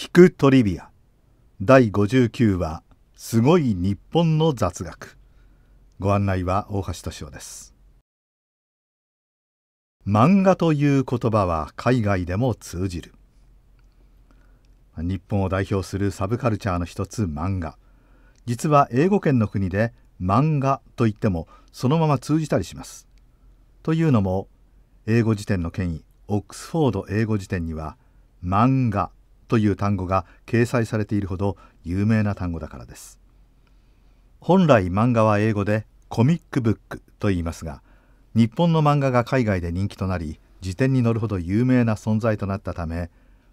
聞くトリビア第59話すごい日本の雑学ご案内は大橋敏夫です漫画という言葉は海外でも通じる日本を代表するサブカルチャーの一つ漫画実は英語圏の国で漫画といってもそのまま通じたりしますというのも英語辞典の権威オックスフォード英語辞典には漫画という単語が掲載されているほど有名な単語だからです本来漫画は英語でコミックブックと言いますが日本の漫画が海外で人気となり辞典に載るほど有名な存在となったため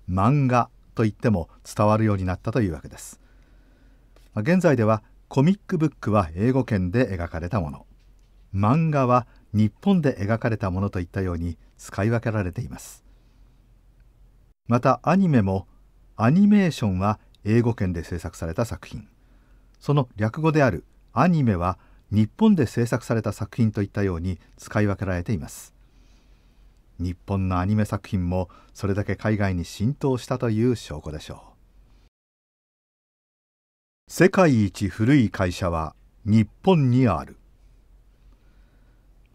漫画と言っても伝わるようになったというわけです現在ではコミックブックは英語圏で描かれたもの漫画は日本で描かれたものといったように使い分けられていますまたアニメもアニメーションは英語圏で制作された作品その略語であるアニメは日本で制作された作品といったように使い分けられています日本のアニメ作品もそれだけ海外に浸透したという証拠でしょう世界一古い会社は日本にある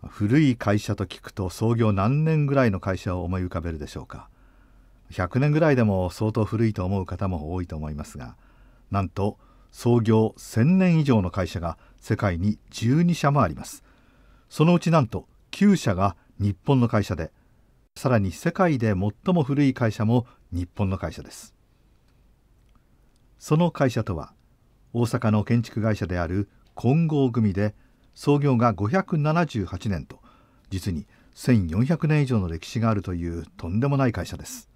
古い会社と聞くと創業何年ぐらいの会社を思い浮かべるでしょうか100年ぐらいでも相当古いと思う方も多いと思いますがなんと創業1000年以上の会社が世界に12社もありますそのうちなんと9社が日本の会社でさらに世界で最も古い会社も日本の会社ですその会社とは大阪の建築会社である金剛組で創業が578年と実に1400年以上の歴史があるというとんでもない会社です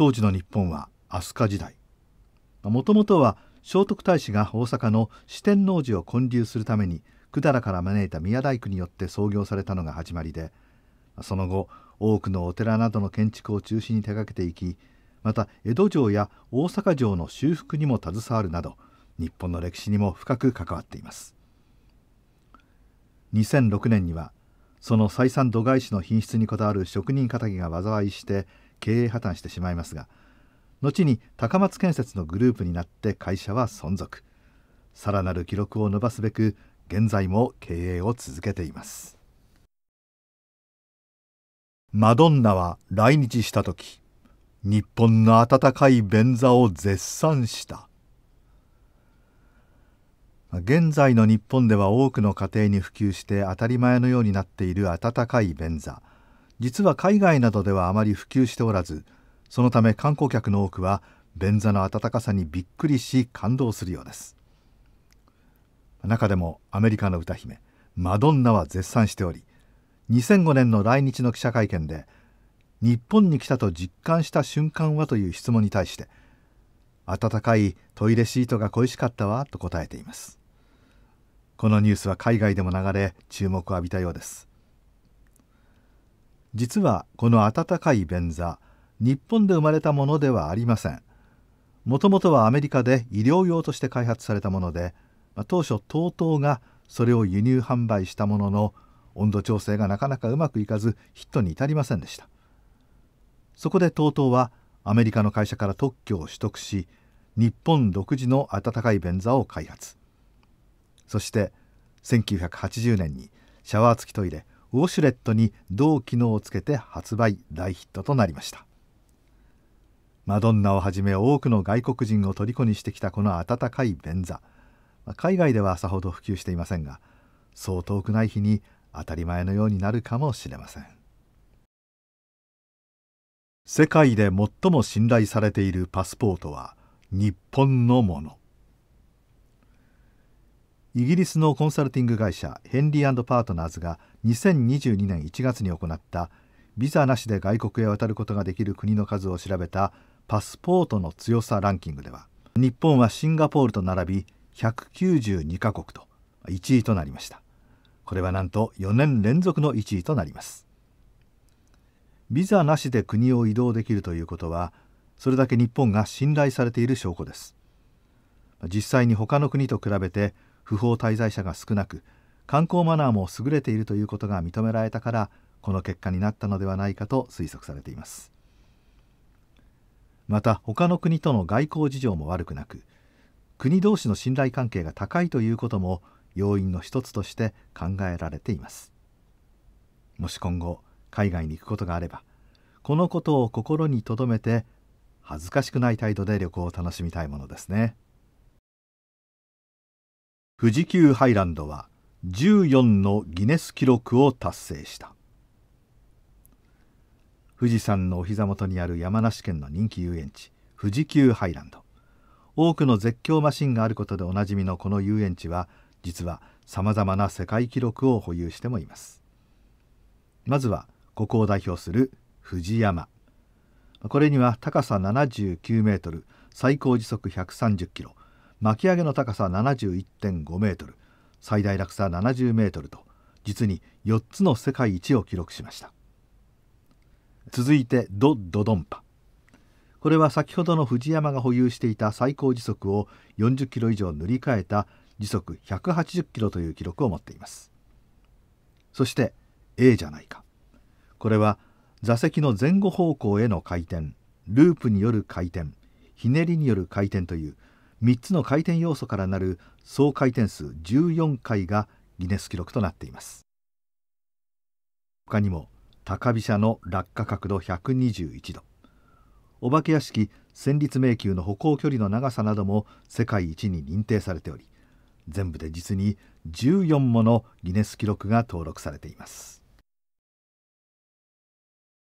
当時の日本は飛鳥時代もともとは聖徳太子が大阪の四天王寺を建立するために百済から招いた宮大工によって創業されたのが始まりでその後多くのお寺などの建築を中心に手がけていきまた江戸城や大阪城の修復にも携わるなど日本の歴史にも深く関わっています2006年にはその採算度外視の品質にこだわる職人かが災いして経営破綻してしまいますが後に高松建設のグループになって会社は存続さらなる記録を伸ばすべく現在も経営を続けていますマドンナは来日した時日本の温かい便座を絶賛した現在の日本では多くの家庭に普及して当たり前のようになっている温かい便座実は海外などではあまり普及しておらずそのため観光客の多くは便座の温かさにびっくりし感動するようです中でもアメリカの歌姫マドンナは絶賛しており2005年の来日の記者会見で「日本に来たと実感した瞬間は?」という質問に対して「温かいトイレシートが恋しかったわ」と答えていますこのニュースは海外でも流れ注目を浴びたようです実はこの暖かい便座日本で生まれたものではありませんもともとはアメリカで医療用として開発されたもので当初 TOTO がそれを輸入販売したものの温度調整がなかなかうまくいかずヒットに至りませんでしたそこで TOTO はアメリカの会社から特許を取得し日本独自の暖かい便座を開発そして1980年にシャワー付きトイレウォシュレットに同機能をつけて発売大ヒットとなりましたマドンナをはじめ多くの外国人を虜にしてきたこの温かい便座海外ではさほど普及していませんがそう遠くない日に当たり前のようになるかもしれません世界で最も信頼されているパスポートは日本のものイギリスのコンサルティング会社ヘンリーパートナーズが2022年1月に行ったビザなしで外国へ渡ることができる国の数を調べたパスポートの強さランキングでは日本はシンガポールと並び192カ国と1位となりましたこれはなんと4年連続の1位となりますビザなしで国を移動できるということはそれだけ日本が信頼されている証拠です実際に他の国と比べて不法滞在者が少なく観光マナーも優れているということが認められたからこの結果になったのではないかと推測されていますまた他の国との外交事情も悪くなく国同士の信頼関係が高いということも要因の一つとして考えられていますもし今後海外に行くことがあればこのことを心に留めて恥ずかしくない態度で旅行を楽しみたいものですね。富士急ハイランドは14のギネス記録を達成した富士山のお膝元にある山梨県の人気遊園地富士急ハイランド多くの絶叫マシンがあることでおなじみのこの遊園地は実はさまざまな世界記録を保有してもいますまずはここを代表する富士山これには高さ79メートル最高時速130キロ巻き上げの高さ71.5メートル最大落差70メートルと実に4つの世界一を記録しました続いてド・ドドンパこれは先ほどの藤山が保有していた最高時速を40キロ以上塗り替えた時速180キロという記録を持っていますそして A じゃないかこれは座席の前後方向への回転ループによる回転ひねりによる回転という3つの回転要素からなる総回転数14回がギネス記録となっています他にも高飛車の落下角度121度お化け屋敷戦慄迷宮の歩行距離の長さなども世界一に認定されており全部で実に14ものギネス記録が登録されています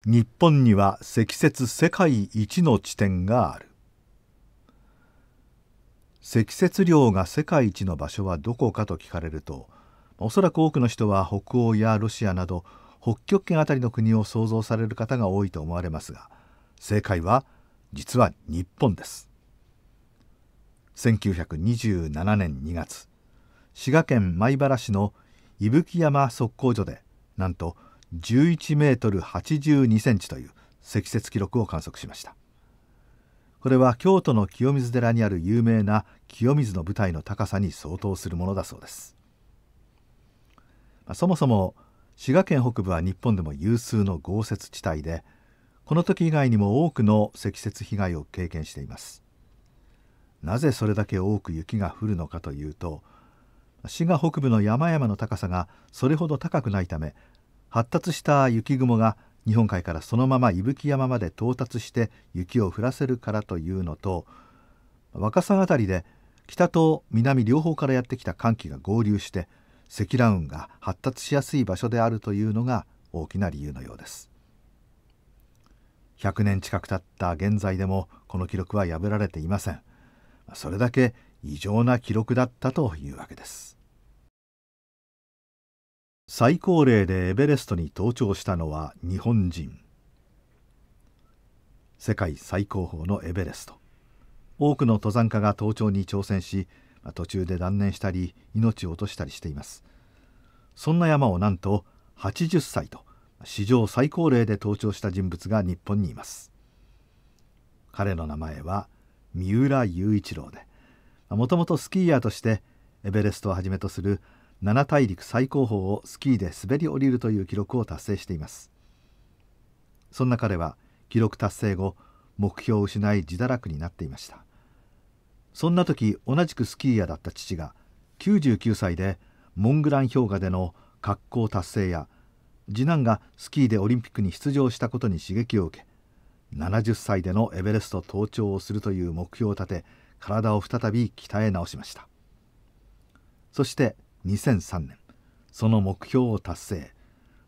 日本には積雪世界一の地点がある積雪量が世界一の場所はどこかと聞かれるとおそらく多くの人は北欧やロシアなど北極圏あたりの国を想像される方が多いと思われますが正解は実は日本です1927年2月滋賀県米原市の伊吹山測候所でなんと11メートル82センチという積雪記録を観測しましたこれは京都の清水寺にある有名な清水の舞台の高さに相当するものだそうです、まあ、そもそも滋賀県北部は日本でも有数の豪雪地帯でこの時以外にも多くの積雪被害を経験していますなぜそれだけ多く雪が降るのかというと滋賀北部の山々の高さがそれほど高くないため発達した雪雲が日本海からそのまま伊吹山まで到達して雪を降らせるからというのと若狭辺りで北と南両方からやってきた寒気が合流して積乱雲が発達しやすい場所であるというのが大きな理由のようです100年近く経った現在でもこの記録は破られていませんそれだけ異常な記録だったというわけです最高齢でエベレストに登頂したのは日本人世界最高峰のエベレスト多くの登山家が登頂に挑戦し途中で断念したり命を落としたりしていますそんな山をなんと80歳と史上最高齢で登頂した人物が日本にいます彼の名前は三浦雄一郎でもともとスキーヤーとしてエベレストをはじめとする7大陸最高峰をスキーで滑り降りるという記録を達成していますそんな彼は記録達成後目標を失い自堕落になっていましたそんな時同じくスキーヤーだった父が99歳でモングラン氷河での格好達成や次男がスキーでオリンピックに出場したことに刺激を受け70歳でのエベレスト登頂をするという目標を立て体を再び鍛え直しましたそして2003年その目標を達成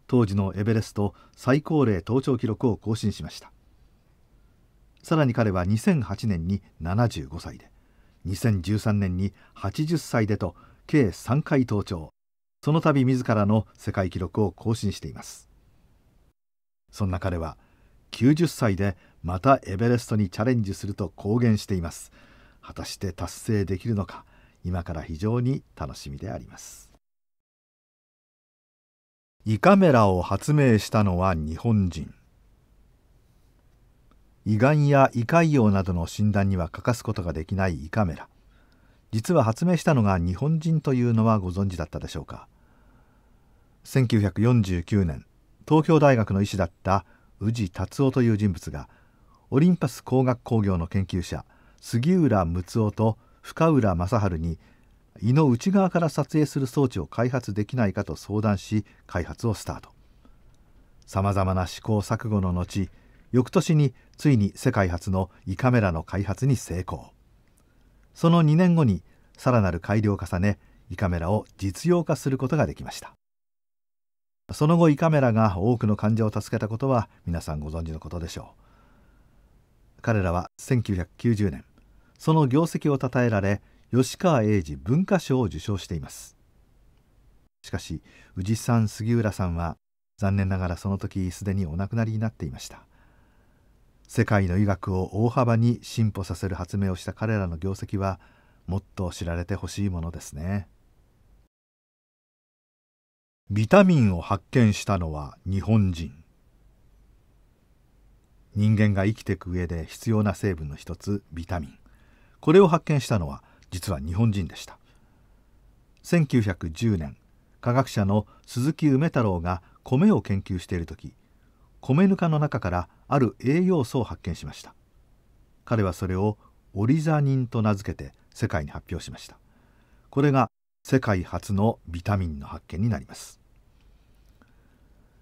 当時のエベレスト最高齢登頂記録を更新しましたさらに彼は2008年に75歳で2013年に80歳でと計3回登頂その度自らの世界記録を更新していますそんな彼は90歳でまたエベレストにチャレンジすると公言しています果たして達成できるのか今から非常に楽しみであります胃カメラを発明したのは日本人胃がんや胃潰瘍などの診断には欠かすことができない胃カメラ実は発明したのが日本人というのはご存知だったでしょうか1949年東京大学の医師だった宇治達夫という人物がオリンパス工学工業の研究者杉浦睦夫と深浦正治に胃の内側から撮影する装置を開発できないかと相談し開発をスタートさまざまな試行錯誤の後翌年についに世界初の胃カメラの開発に成功その2年後にさらなる改良を重ね胃カメラを実用化することができましたその後胃カメラが多くの患者を助けたことは皆さんご存知のことでしょう彼らは1990年その業績を称えられ吉川英治文化賞を受賞していますしかし宇治さん杉浦さんは残念ながらその時すでにお亡くなりになっていました世界の医学を大幅に進歩させる発明をした彼らの業績はもっと知られてほしいものですねビタミンを発見したのは日本人人間が生きていく上で必要な成分の一つビタミンこれを発見したのは実は日本人でした1910年科学者の鈴木梅太郎が米を研究している時米ぬかの中からある栄養素を発見しました彼はそれをオリザニンと名付けて世界に発表しましたこれが世界初のビタミンの発見になります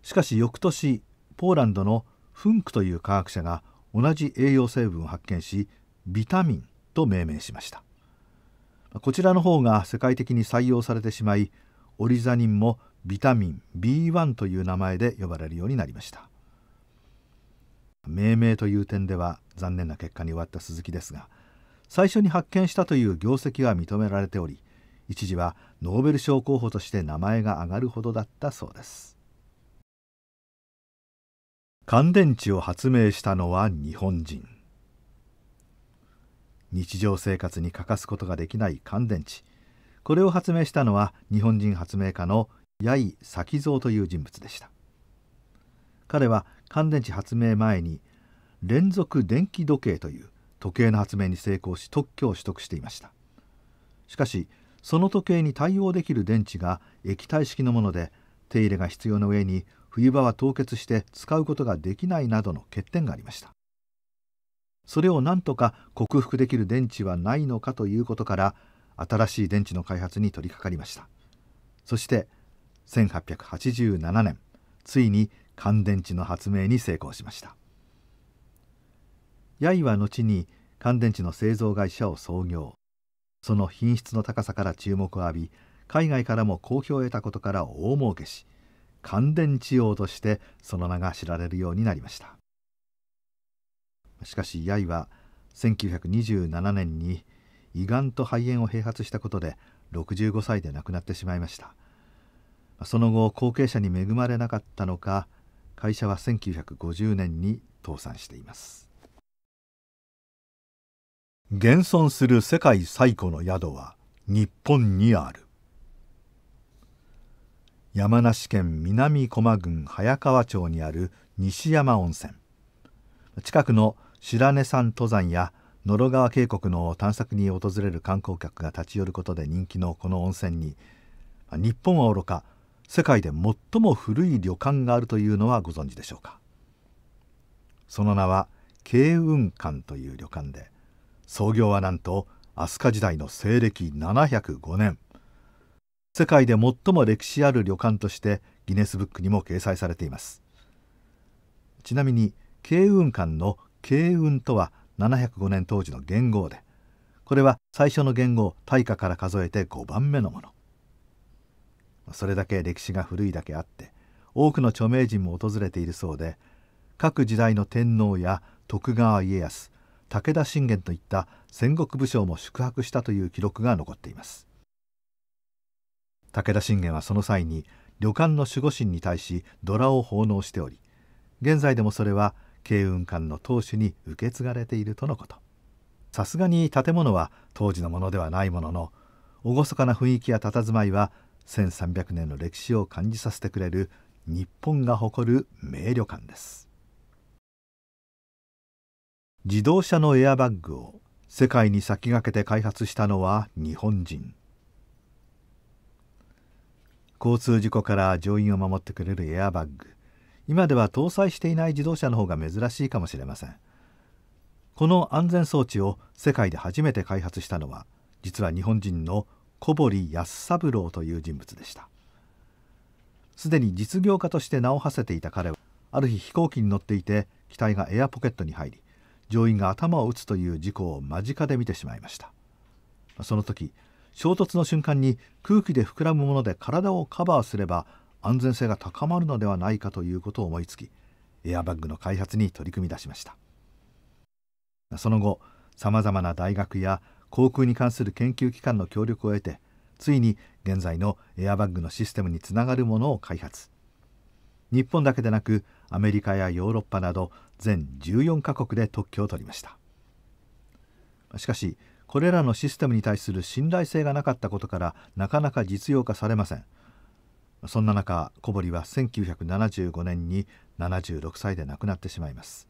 しかし翌年ポーランドのフンクという科学者が同じ栄養成分を発見しビタミンと命名しましたこちらの方が世界的に採用されてしまいオリザニンもビタミン B1 という名前で呼ばれるようになりました命名という点では残念な結果に終わった鈴木ですが最初に発見したという業績は認められており一時はノーベル賞候補として名前が挙がるほどだったそうです乾電池を発明したのは日本人日常生活に欠かすことができない乾電池これを発明したのは日本人発明家の八井崎蔵という人物でした彼は乾電池発明前に連続電気時計という時計の発明に成功し特許を取得していましたしかしその時計に対応できる電池が液体式のもので手入れが必要の上に冬場は凍結して使うことができないなどの欠点がありましたそれをなんとか克服できる電池はないのかということから新しい電池の開発に取り掛かりましたそして1887年ついに乾電池の発明に成功しました八重は後に乾電池の製造会社を創業その品質の高さから注目を浴び海外からも好評を得たことから大儲けし乾電池王としてその名が知られるようになりましたしかし八重は1927年に胃がんと肺炎を併発したことで65歳で亡くなってしまいましたその後後継者に恵まれなかったのか会社は1950年に倒産しています現存する世界最古の宿は日本にある山梨県南駒郡早川町にある西山温泉近くの白根山登山や野呂川渓谷の探索に訪れる観光客が立ち寄ることで人気のこの温泉に日本はおろか世界で最も古い旅館があるというのはご存知でしょうかその名は慶雲館という旅館で創業はなんと飛鳥時代の西暦705年世界で最も歴史ある旅館としてギネスブックにも掲載されていますちなみに慶雲館の慶雲とは705年当時の元号でこれは最初の元号大化から数えて5番目のものそれだけ歴史が古いだけあって多くの著名人も訪れているそうで各時代の天皇や徳川家康武田信玄といった戦国武将も宿泊したという記録が残っています武田信玄はその際に旅館の守護神に対しドラを奉納しており現在でもそれは慶雲館の当主に受け継がれているとのことさすがに建物は当時のものではないものの厳かな雰囲気や佇まいは1300年の歴史を感じさせてくれる日本が誇る名旅館です自動車のエアバッグを世界に先駆けて開発したのは日本人交通事故から乗員を守ってくれるエアバッグ今では搭載していない自動車の方が珍しいかもしれませんこの安全装置を世界で初めて開発したのは実は日本人の小堀康三郎という人物でしたすでに実業家として名を馳せていた彼はある日飛行機に乗っていて機体がエアポケットに入り乗員が頭を打つという事故を間近で見てしまいましたその時衝突の瞬間に空気で膨らむもので体をカバーすれば安全性が高まるのではないかということを思いつきエアバッグの開発に取り組み出しましたその後さまざまな大学や航空に関する研究機関の協力を得てついに現在のエアバッグのシステムにつながるものを開発日本だけでなくアメリカやヨーロッパなど全14カ国で特許を取りましたしかしこれらのシステムに対する信頼性がなかったことからなかなか実用化されませんそんな中小堀は1975年に76歳で亡くなってしまいます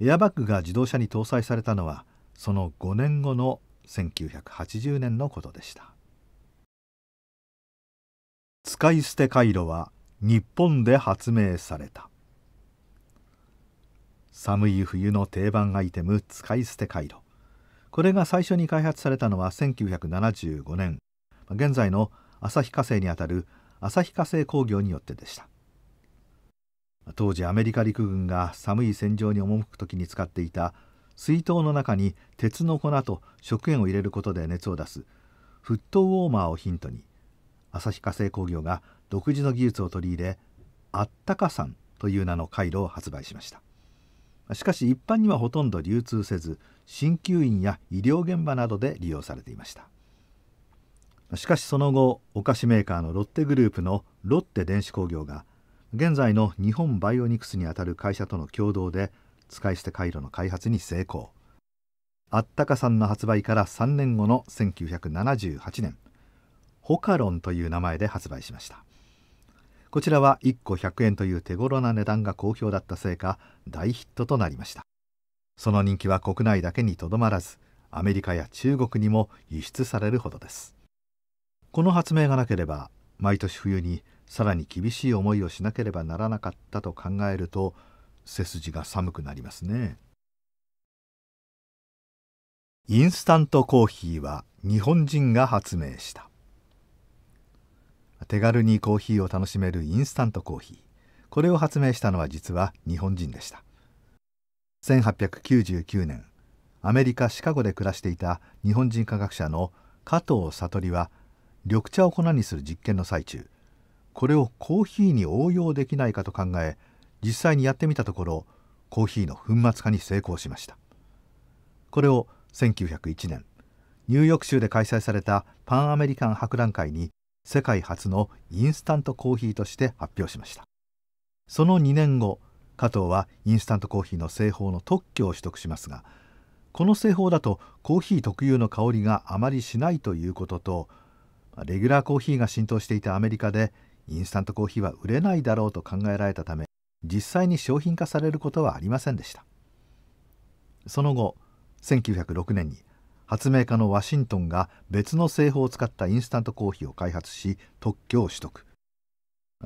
エアバッグが自動車に搭載されたのはその5年後の1980年のことでした使い捨て回路は日本で発明された寒い冬の定番アイテム使い捨て回路これが最初に開発されたのは1975年現在の旭化成にあたる旭化成工業によってでした当時アメリカ陸軍が寒い戦場に赴く時に使っていた水筒の中に鉄の粉と食塩を入れることで熱を出す沸騰ウォーマーをヒントに旭化成工業が独自の技術を取り入れあったかさんという名の回路を発売しましたしかし一般にはほとんど流通せず鍼灸院や医療現場などで利用されていましたしかしその後お菓子メーカーのロッテグループのロッテ電子工業が現在の日本バイオニクスにあたる会社との共同で使い捨て回路の開発に成功あったかさんの発売から3年後の1978年ホカロンという名前で発売しましたこちらは1個100円という手頃な値段が好評だったせいか大ヒットとなりましたその人気は国内だけにとどまらずアメリカや中国にも輸出されるほどですこの発明がなければ毎年冬にさらに厳しい思いをしなければならなかったと考えると背筋が寒くなりますねインスタントコーヒーは日本人が発明した手軽にコーヒーを楽しめるインスタントコーヒーこれを発明したのは実は日本人でした1899年アメリカ・シカゴで暮らしていた日本人科学者の加藤悟は緑茶を粉にする実験の最中これをコーヒーに応用できないかと考え実際にやってみたところコーヒーの粉末化に成功しましたこれを1901年ニューヨーク州で開催されたパンアメリカン博覧会に世界初のインスタントコーヒーとして発表しましたその2年後加藤はインスタントコーヒーの製法の特許を取得しますがこの製法だとコーヒー特有の香りがあまりしないということとレギュラーコーヒーが浸透していたアメリカでインスタントコーヒーは売れないだろうと考えられたため実際に商品化されることはありませんでしたその後1906年に発明家のワシントンが別の製法を使ったインスタントコーヒーを開発し特許を取得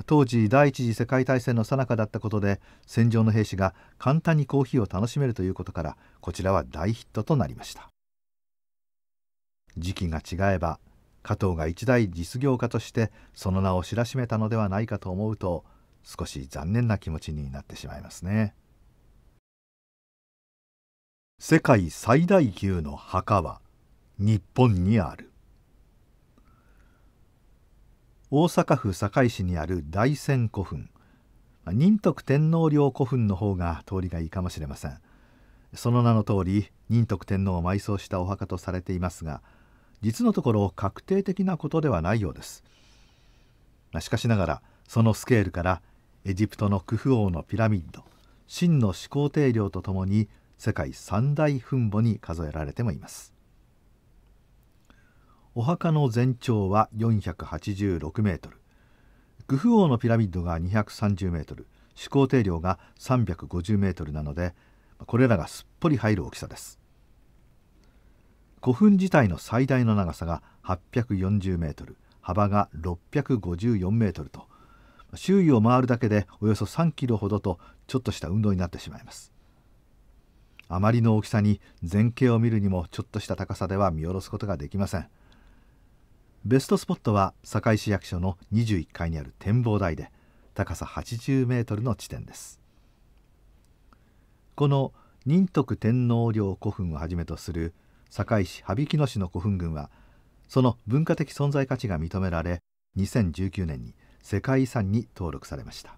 当時第一次世界大戦の最中だったことで戦場の兵士が簡単にコーヒーを楽しめるということからこちらは大ヒットとなりました時期が違えば加藤が一大実業家としてその名を知らしめたのではないかと思うと少し残念な気持ちになってしまいますね世界最大級の墓は日本にある大阪府堺市にある大仙古墳仁徳天皇陵古墳の方が通りがいいかもしれませんその名の通り仁徳天皇を埋葬したお墓とされていますが実のところ確定的なことではないようです。しかしながらそのスケールからエジプトのクフ王のピラミッド真の始皇帝陵とともに世界三大墳墓に数えられてもいます。お墓の全長は486メートルクフ王のピラミッドが230メートル始皇帝陵が350メートルなのでこれらがすっぽり入る大きさです古墳自体の最大の長さが840メートル幅が654メートルと周囲を回るだけでおよそ3キロほどとちょっとした運動になってしまいますあまりの大きさに全景を見るにもちょっとした高さでは見下ろすことができませんベストスポットは堺市役所の21階にある展望台で高さ80メートルの地点ですこの仁徳天皇陵古墳をはじめとする堺市羽曳野市の古墳群はその文化的存在価値が認められ2019年に世界遺産に登録されました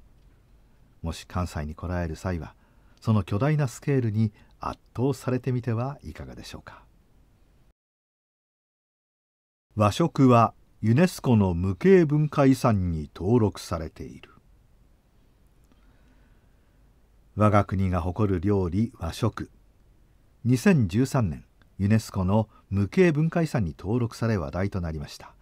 もし関西に来られる際はその巨大なスケールに圧倒されてみてはいかがでしょうか和食はユネスコの無形文化遺産に登録されている我が国が誇る料理和食2013年ユネスコの無形文化遺産に登録され話題となりました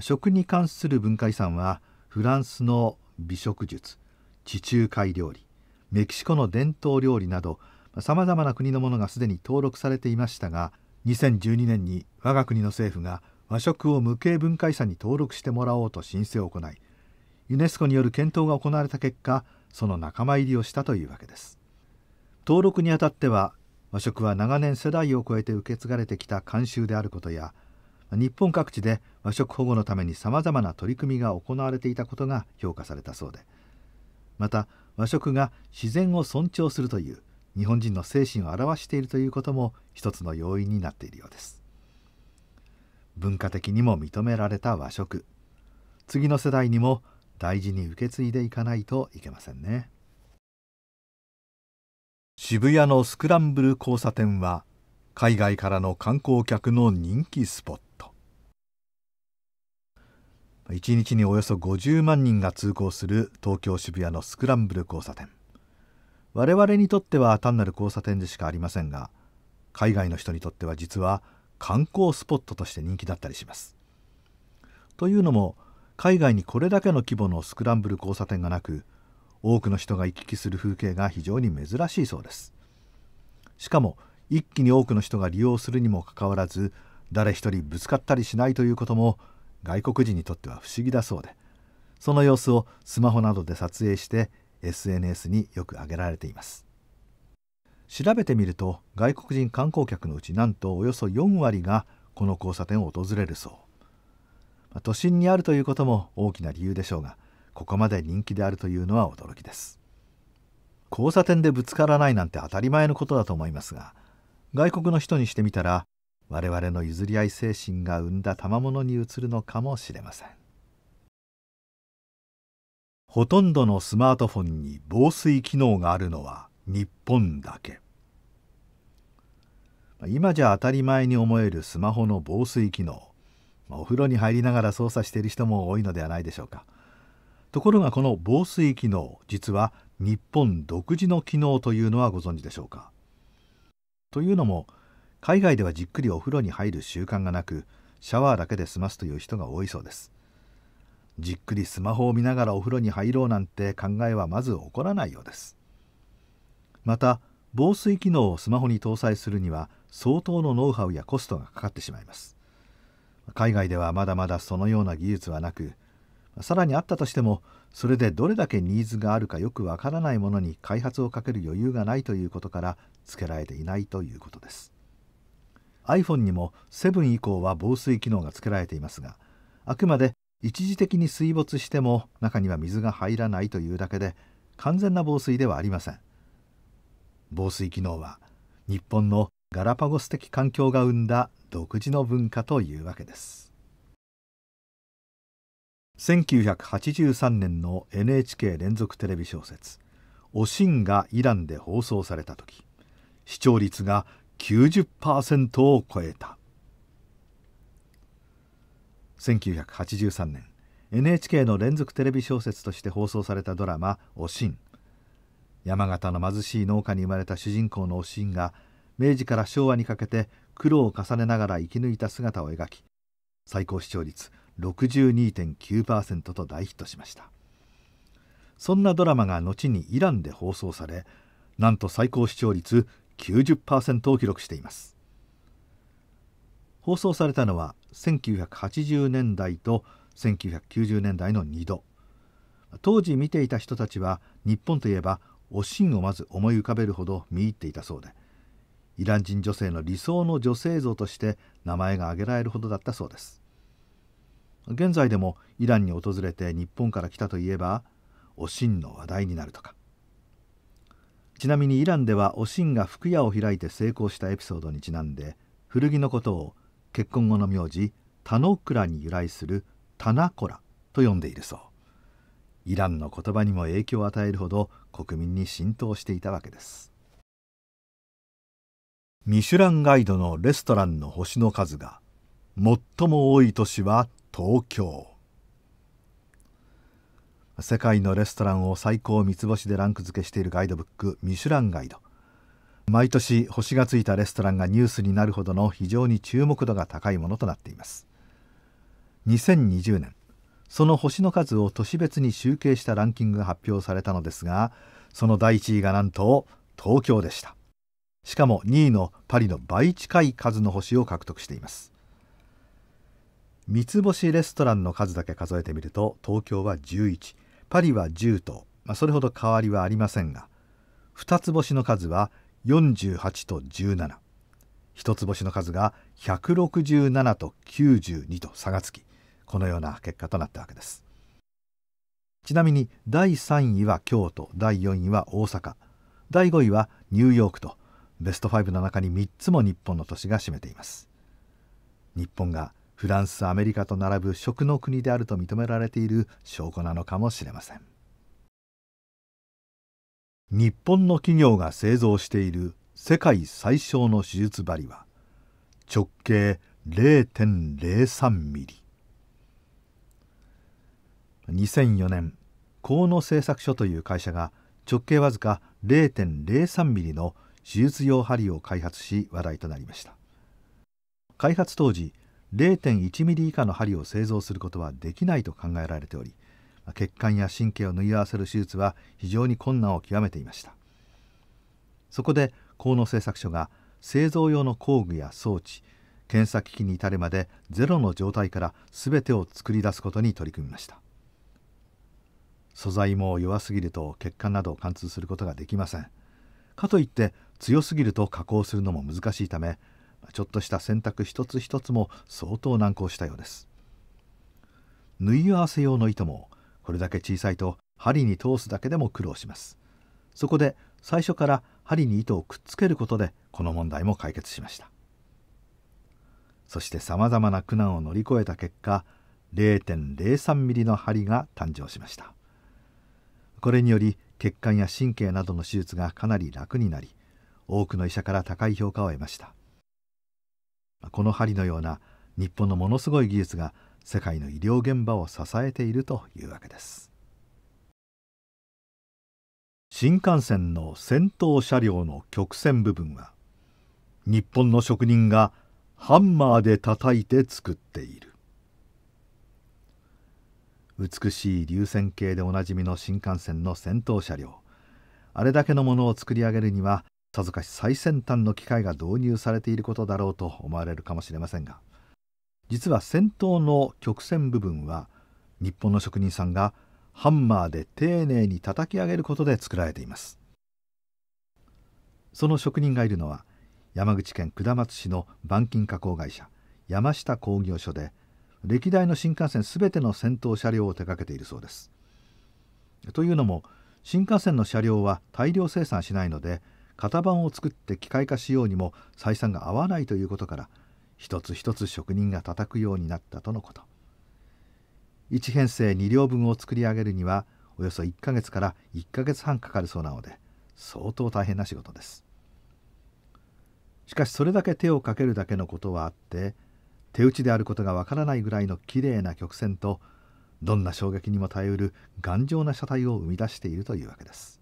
食に関する文化遺産はフランスの美食術地中海料理メキシコの伝統料理などさまざまな国のものがすでに登録されていましたが2012年に我が国の政府が和食を無形文化遺産に登録してもらおうと申請を行いユネスコによる検討が行われた結果その仲間入りをしたというわけです登録にあたっては和食は長年世代を超えて受け継がれてきた慣習であることや日本各地で和食保護のためにさまざまな取り組みが行われていたことが評価されたそうでまた和食が自然を尊重するという日本人の精神を表しているということも一つの要因になっているようです文化的にも認められた和食次の世代にも大事に受け継いでいかないといけませんね。渋谷のスクランブル交差点は海外からの観光客の人気スポット1日におよそ50万人が通行する東京渋谷のスクランブル交差点我々にとっては単なる交差点でしかありませんが海外の人にとっては実は観光スポットとして人気だったりしますというのも海外にこれだけの規模のスクランブル交差点がなく多くの人が行き来する風景が非常に珍しいそうですしかも一気に多くの人が利用するにもかかわらず誰一人ぶつかったりしないということも外国人にとっては不思議だそうでその様子をスマホなどで撮影して SNS によく挙げられています調べてみると外国人観光客のうちなんとおよそ4割がこの交差点を訪れるそう都心にあるということも大きな理由でしょうがここまで人気であるというのは驚きです交差点でぶつからないなんて当たり前のことだと思いますが外国の人にしてみたら我々の譲り合い精神が生んだ賜物に移るのかもしれませんほとんどのスマートフォンに防水機能があるのは日本だけ今じゃ当たり前に思えるスマホの防水機能お風呂に入りながら操作している人も多いのではないでしょうかところがこの防水機能実は日本独自の機能というのはご存知でしょうかというのも海外ではじっくりお風呂に入る習慣がなくシャワーだけで済ますという人が多いそうですじっくりスマホを見ながらお風呂に入ろうなんて考えはまず起こらないようですまた防水機能をスマホに搭載するには相当のノウハウやコストがかかってしまいます海外ではまだまだそのような技術はなくさらにあったとしてもそれでどれだけニーズがあるかよくわからないものに開発をかける余裕がないということから付けられていないということです iPhone にも7以降は防水機能が付けられていますがあくまで一時的に水没しても中には水が入らないというだけで完全な防水ではありません防水機能は日本のガラパゴス的環境が生んだ独自の文化というわけです1983年の NHK 連続テレビ小説「おしん」がイランで放送された時視聴率が90%を超えた1983年 NHK の連続テレビ小説として放送されたドラマ「おしん」山形の貧しい農家に生まれた主人公のおしんが明治から昭和にかけて苦労を重ねながら生き抜いた姿を描き最高視聴率62.9%と大ヒットしましたそんなドラマが後にイランで放送されなんと最高視聴率90%を記録しています放送されたのは1980年代と1990年代の2度当時見ていた人たちは日本といえばおしんをまず思い浮かべるほど見入っていたそうでイラン人女性の理想の女性像として名前が挙げられるほどだったそうです現在でもイランに訪れて日本から来たといえばおしんの話題になるとかちなみにイランではおしんが服屋を開いて成功したエピソードにちなんで古着のことを結婚後の名字タノクラに由来するタナコラと呼んでいるそうイランの言葉にも影響を与えるほど国民に浸透していたわけですミシュランガイドのレストランの星の数が最も多い年は東京世界のレストランを最高三つ星でランク付けしているガイドブック「ミシュランガイド」毎年星がついたレストランがニュースになるほどの非常に注目度が高いものとなっています2020年その星の数を都市別に集計したランキングが発表されたのですがその第1位がなんと東京でしたしかも2位のパリの倍近い数の星を獲得しています三つ星レストランの数だけ数えてみると東京は11パリは10と、まあ、それほど変わりはありませんが2つ星の数は48と17一つ星の数が167と92と差がつきこのような結果となったわけですちなみに第3位は京都第4位は大阪第5位はニューヨークとベスト5の中に3つも日本の都市が占めています日本がフランスアメリカと並ぶ食の国であると認められている証拠なのかもしれません日本の企業が製造している世界最小の手術針は直径0.03ミリ2004年河野製作所という会社が直径わずか0.03ミリの手術用針を開発し話題となりました開発当時0.1ミリ以下の針を製造することはできないと考えられており血管や神経を縫い合わせる手術は非常に困難を極めていましたそこで河野製作所が製造用の工具や装置検査機器に至るまでゼロの状態から全てを作り出すことに取り組みました素材も弱すぎると血管などを貫通することができませんかといって強すぎると加工するのも難しいためちょっとした選択一つ一つも相当難航したようです縫い合わせ用の糸もこれだけ小さいと針に通すだけでも苦労しますそこで最初から針に糸をくっつけることでこの問題も解決しましたそしてさまざまな苦難を乗り越えた結果0.03ミリの針が誕生しましたこれにより血管や神経などの手術がかなり楽になり多くの医者から高い評価を得ましたこの針のような日本のものすごい技術が世界の医療現場を支えているというわけです新幹線の先頭車両の曲線部分は日本の職人がハンマーで叩いて作っている美しい流線形でおなじみの新幹線の先頭車両あれだけのものを作り上げるにはさぞかし最先端の機械が導入されていることだろうと思われるかもしれませんが実は先頭の曲線部分は日本の職人さんがハンマーで丁寧に叩き上げることで作られていますその職人がいるのは山口県下松市の板金加工会社山下工業所で歴代の新幹線すべての先頭車両を手掛けているそうです。というのも新幹線の車両は大量生産しないので型番を作って機械化しようにも採算が合わないということから一つ一つ職人が叩くようになったとのこと1編成2両分を作り上げるにはおよそ1ヶ月から1ヶ月半かかるそうなので相当大変な仕事ですしかしそれだけ手をかけるだけのことはあって手打ちであることがわからないぐらいのきれいな曲線とどんな衝撃にも耐えうる頑丈な車体を生み出しているというわけです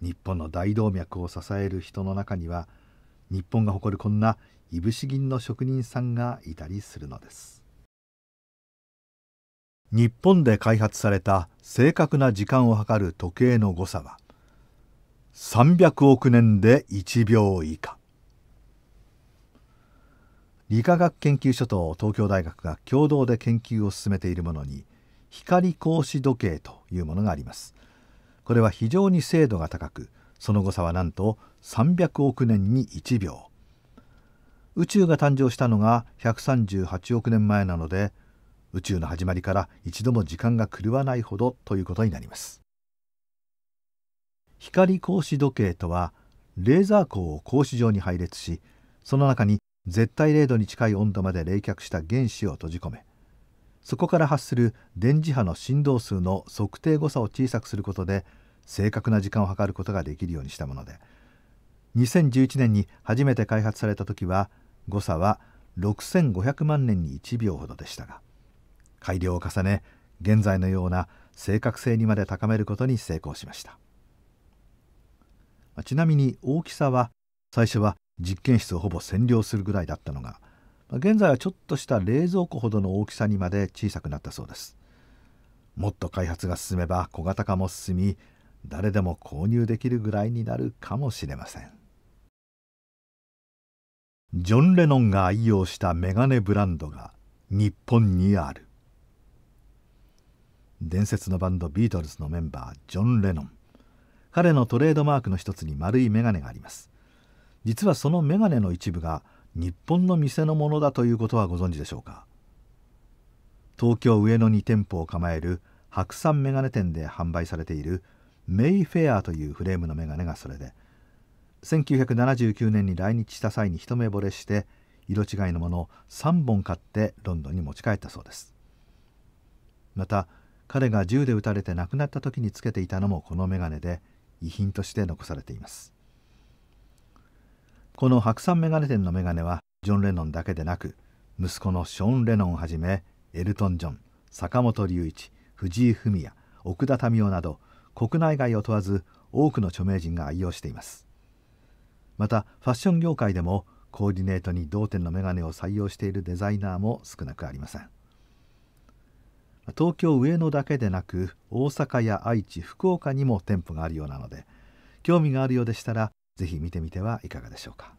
日本の大動脈を支える人の中には日本が誇るこんないぶし銀の職人さんがいたりするのです日本で開発された正確な時間を計る時計の誤差は300億年で1秒以下理化学研究所と東京大学が共同で研究を進めているものに光格子時計というものがありますこれは非常に精度が高くその誤差はなんと300億年に1秒宇宙が誕生したのが138億年前なので宇宙の始まりから一度も時間が狂わないほどということになります光格子時計とはレーザー光を格子状に配列しその中に絶対零度に近い温度まで冷却した原子を閉じ込めそこから発する電磁波の振動数の測定誤差を小さくすることで正確な時間を計ることができるようにしたもので2011年に初めて開発された時は誤差は6500万年に1秒ほどでしたが改良を重ね現在のような正確性にまで高めることに成功しましたちなみに大きさは最初は実験室をほぼ占領するぐらいだったのが現在はちょっとした冷蔵庫ほどの大きさにまで小さくなったそうですもっと開発が進めば小型化も進み誰でも購入できるぐらいになるかもしれませんジョン・レノンが愛用したメガネブランドが日本にある伝説のバンドビートルズのメンバージョン・レノン彼のトレードマークの一つに丸いメガネがあります実はそのメガネの一部が日本の店のものだということはご存知でしょうか東京上野に店舗を構える白山メガネ店で販売されている「メイフェアというフレームのメガネがそれで1979年に来日した際に一目惚れして色違いのものを3本買ってロンドンに持ち帰ったそうですまた彼が銃で撃たれて亡くなった時につけていたのもこのメガネで遺品として残されていますこの白山メガネ店のメガネはジョン・レノンだけでなく息子のショーン・レノンをはじめエルトン・ジョン坂本龍一藤井フミヤ奥田民生など国内外を問わず多くの著名人が愛用していますまたファッション業界でもコーディネートに同店のメガネを採用しているデザイナーも少なくありません東京上野だけでなく大阪や愛知福岡にも店舗があるようなので興味があるようでしたらぜひ見てみてはいかがでしょうか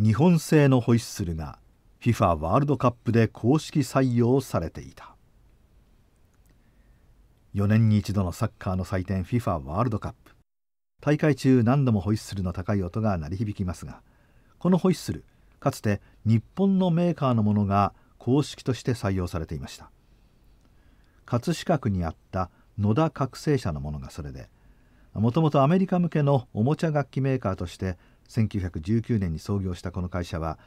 日本製のホイッスルが FIFA ワールドカップで公式採用されていた4年に一度のサッカーの祭典 FIFA ワールドカップ大会中何度もホイッスルの高い音が鳴り響きますがこのホイッスルかつて日本のメーカーのものが公式として採用されていました葛飾区にあった野田覚醒者のものがそれでもともとアメリカ向けのおもちゃ楽器メーカーとして1919年に創業したこの会社は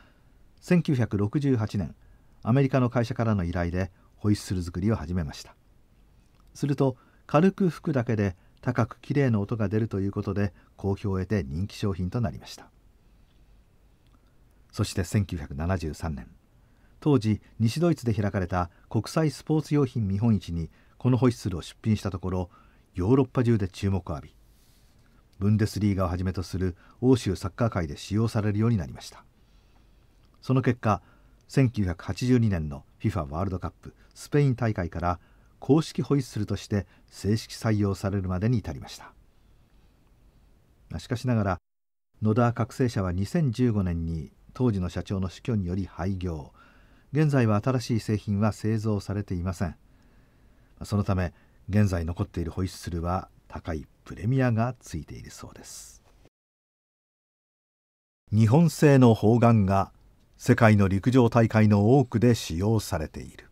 1968年アメリカの会社からの依頼でホイッスル作りを始めましたすると軽く吹くだけで高くきれいな音が出るということで好評を得て人気商品となりましたそして1973年当時西ドイツで開かれた国際スポーツ用品見本市にこのホイッスルを出品したところヨーロッパ中で注目を浴びブンデスリーガをはじめとする欧州サッカー界で使用されるようになりましたその結果1982年の FIFA ワールドカップスペイン大会から公式ホイッスルとして正式採用されるまでに至りましたしかしながら野田覚醒者は2015年に当時の社長の死去により廃業現在は新しい製品は製造されていませんそのため現在残っているホイッスルは高いプレミアがついているそうです日本製の砲丸が世界の陸上大会の多くで使用されている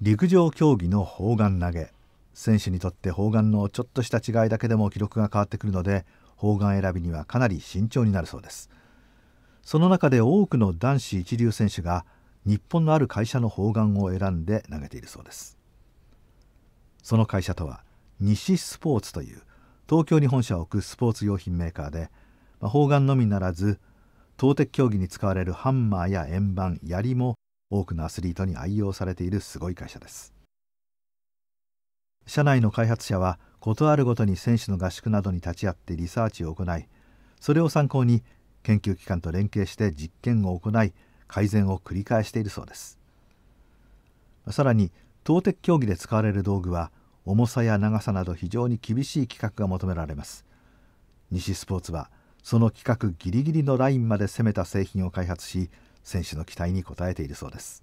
陸上競技の砲丸投げ選手にとって砲丸のちょっとした違いだけでも記録が変わってくるので砲丸選びにはかなり慎重になるそうですその中で多くの男子一流選手が日本のある会社の砲丸を選んで投げているそうですその会社とは西スポーツという東京に本社を置くスポーツ用品メーカーで、砲丸のみならず投擲競技に使われるハンマーや円盤槍も多くのアスリートに愛用されているすごい会社です社内の開発者は事あるごとに選手の合宿などに立ち会ってリサーチを行いそれを参考に研究機関と連携して実験を行い改善を繰り返しているそうですさらに投擲競技で使われる道具は重さや長さなど非常に厳しい規格が求められます西スポーツはその規格ギリギリのラインまで攻めた製品を開発し選手の期待に応えているそうです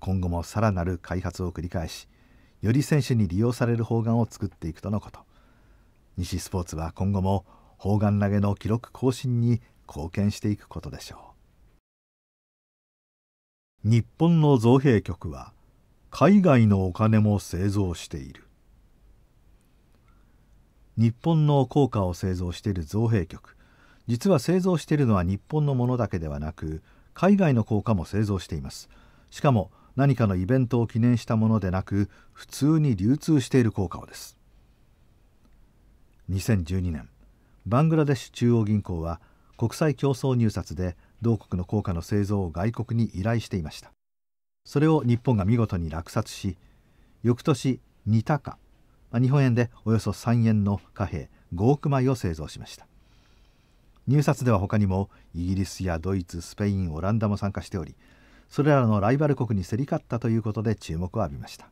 今後もさらなる開発を繰り返しより選手に利用される砲丸を作っていくとのこと西スポーツは今後も砲丸投げの記録更新に貢献していくことでしょう日本の造幣局は海外のお金も製造している日本の硬貨を製造している造幣局実は製造しているのは日本のものだけではなく海外の硬貨も製造していますしかも何かのイベントを記念したものでなく普通に流通している硬貨をです2012年バングラデシュ中央銀行は国際競争入札で同国の硬貨の製造を外国に依頼していましたそれを日本が見事に落札し翌年似2高日本円でおよそ3円の貨幣5億枚を製造しました入札では他にもイギリスやドイツスペインオランダも参加しておりそれらのライバル国に競り勝ったということで注目を浴びました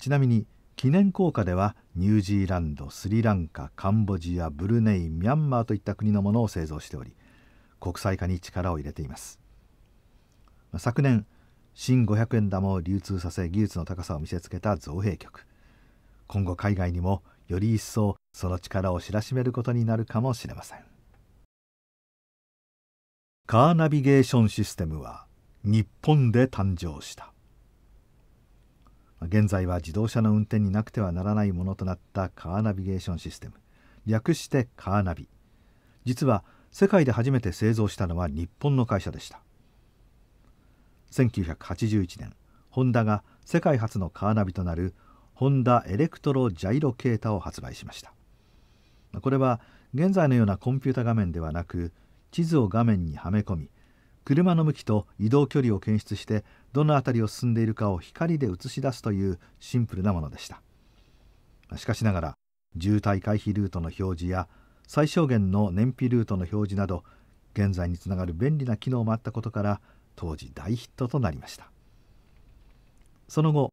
ちなみに記念硬貨ではニュージーランドスリランカカンボジアブルネイミャンマーといった国のものを製造しており国際化に力を入れています昨年新500円玉を流通させ技術の高さを見せつけた造幣局今後海外にもより一層その力を知らしめることになるかもしれませんカーナビゲーションシステムは日本で誕生した現在は自動車の運転になくてはならないものとなったカーナビゲーションシステム略してカーナビ実は世界で初めて製造したのは日本の会社でした1981年ホンダが世界初のカーナビとなるホンダエレクトロジャイロケータを発売しましたこれは現在のようなコンピュータ画面ではなく地図を画面にはめ込み車の向きと移動距離を検出してどの辺りを進んでいるかを光で映し出すというシンプルなものでしたしかしながら渋滞回避ルートの表示や最小限の燃費ルートの表示など現在につながる便利な機能もあったことから当時大ヒットとなりましたその後